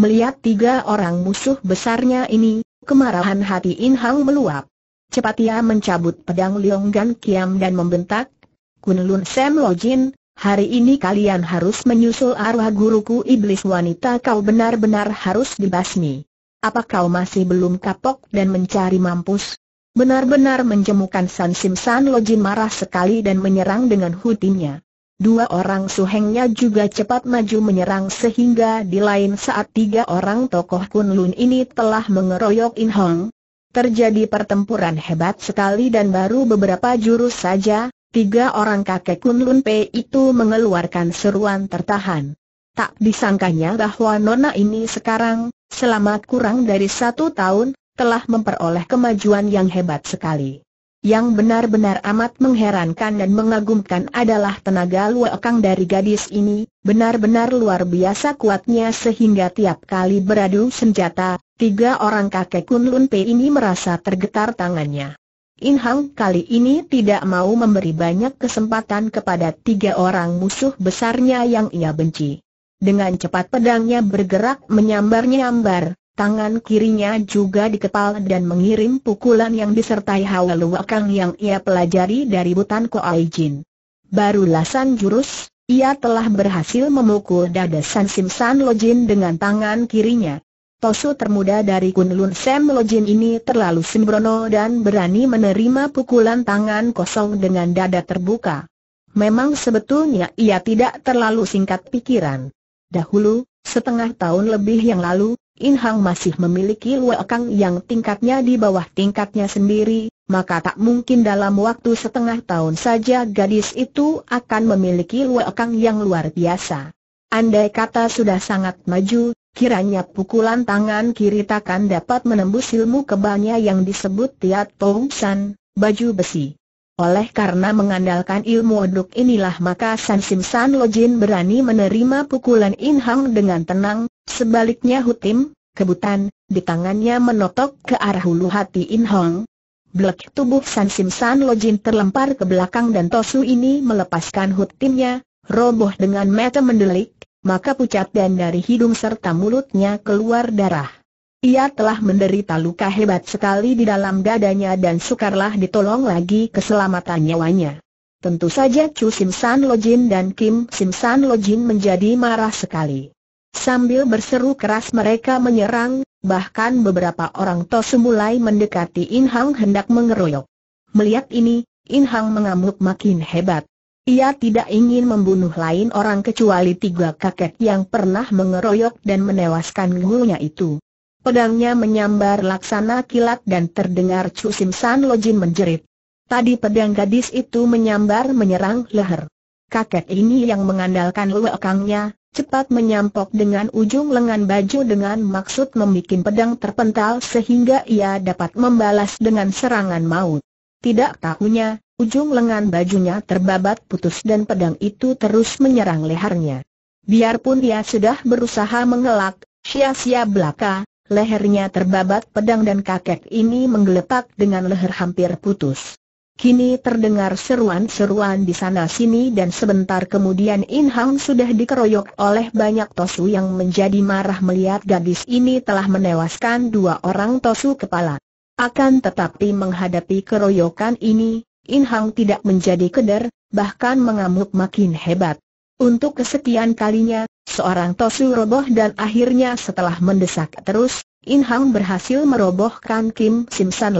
Melihat tiga orang musuh besarnya ini, kemarahan hati In Hang meluap. Cepat ia mencabut pedang Liong Gan Kiam dan membentak, Kun Lun Sam Lo Jin, hari ini kalian harus menyusul arwah guruku iblis wanita kau benar-benar harus dibasmi. Apa kau masih belum kapok dan mencari mampus? Benar-benar menjemukan San Sim San Lo Jin marah sekali dan menyerang dengan hutinya. Dua orang suhengnya juga cepat maju menyerang sehingga di lain saat tiga orang tokoh Kunlun ini telah mengeroyok In Hong. Terjadi pertempuran hebat sekali dan baru beberapa jurus saja, tiga orang kakek Kunlun P itu mengeluarkan seruan tertahan. Tak disangkanya bahwa Nona ini sekarang, selama kurang dari satu tahun, telah memperoleh kemajuan yang hebat sekali. Yang benar-benar amat mengherankan dan mengagumkan adalah tenaga luakang dari gadis ini, benar-benar luar biasa kuatnya sehingga tiap kali beradu senjata, tiga orang kakek Kunlun Lun Pei ini merasa tergetar tangannya. In Hang kali ini tidak mau memberi banyak kesempatan kepada tiga orang musuh besarnya yang ia benci. Dengan cepat pedangnya bergerak menyambar-nyambar, tangan kirinya juga dikepal dan mengirim pukulan yang disertai hawa luakang yang ia pelajari dari Butan Koai Jin. Baru lasan jurus, ia telah berhasil memukul dada San Sim San Lojin dengan tangan kirinya. Tosu termuda dari Kunlun Sam Lojin ini terlalu sembrono dan berani menerima pukulan tangan kosong dengan dada terbuka. Memang sebetulnya ia tidak terlalu singkat pikiran. Dahulu, setengah tahun lebih yang lalu, In Hang masih memiliki luakang yang tingkatnya di bawah tingkatnya sendiri, maka tak mungkin dalam waktu setengah tahun saja gadis itu akan memiliki luakang yang luar biasa. Andai kata sudah sangat maju, kiranya pukulan tangan kiri takkan dapat menembus ilmu kebalnya yang disebut Tiat San, baju besi. Oleh karena mengandalkan ilmu oduk inilah maka San Sim San Lo Jin berani menerima pukulan In Hang dengan tenang, sebaliknya Hutim, kebutan, di tangannya menotok ke arah hulu hati In Hang. Blek tubuh San Sim San Lo Jin terlempar ke belakang dan Tosu ini melepaskan Hutimnya, roboh dengan mata mendelik, maka pucat dan dari hidung serta mulutnya keluar darah. Ia telah menderita luka hebat sekali di dalam dadanya dan sukarlah ditolong lagi keselamatan nyawanya. Tentu saja Chu Sim San Lo Jin dan Kim Sim San Lo Jin menjadi marah sekali. Sambil berseru keras mereka menyerang, bahkan beberapa orang Tosu mulai mendekati In Hang hendak mengeroyok. Melihat ini, In Hang mengamuk makin hebat. Ia tidak ingin membunuh lain orang kecuali tiga kakek yang pernah mengeroyok dan menewaskan gurunya itu. Pedangnya menyambar laksana kilat dan terdengar Chu Sim San Lojin menjerit. Tadi pedang gadis itu menyambar menyerang leher. Kakek ini yang mengandalkan lekangnya, cepat menyampok dengan ujung lengan baju dengan maksud membuat pedang terpental sehingga ia dapat membalas dengan serangan maut. Tidak tahunya, ujung lengan bajunya terbabat putus dan pedang itu terus menyerang lehernya. Biarpun ia sudah berusaha mengelak, sia-sia belaka, lehernya terbabat pedang dan kakek ini menggeletak dengan leher hampir putus. Kini terdengar seruan-seruan di sana-sini dan sebentar kemudian In Hang sudah dikeroyok oleh banyak tosu yang menjadi marah melihat gadis ini telah menewaskan dua orang tosu kepala. Akan tetapi menghadapi keroyokan ini, In Hang tidak menjadi keder, bahkan mengamuk makin hebat. Untuk kesekian kalinya, seorang Tosu roboh dan akhirnya setelah mendesak terus, In Hang berhasil merobohkan Kim Sim San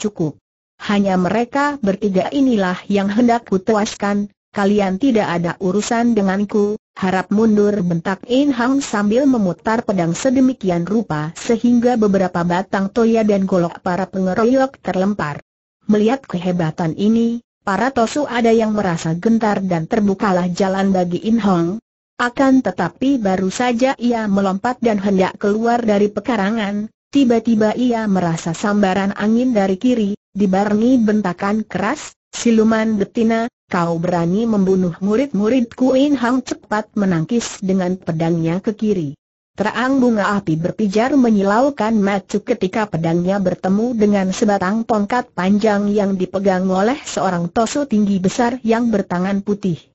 Cukup. Hanya mereka bertiga inilah yang hendak kutuaskan, kalian tidak ada urusan denganku, harap mundur bentak In Hang sambil memutar pedang sedemikian rupa sehingga beberapa batang toya dan golok para pengeroyok terlempar. Melihat kehebatan ini, Para Tosu ada yang merasa gentar dan terbukalah jalan bagi In Hong. Akan tetapi baru saja ia melompat dan hendak keluar dari pekarangan, tiba-tiba ia merasa sambaran angin dari kiri, dibarengi bentakan keras, siluman betina, kau berani membunuh murid-muridku In Hong cepat menangkis dengan pedangnya ke kiri. Terang bunga api berpijar menyilaukan macu ketika pedangnya bertemu dengan sebatang tongkat panjang yang dipegang oleh seorang toso tinggi besar yang bertangan putih.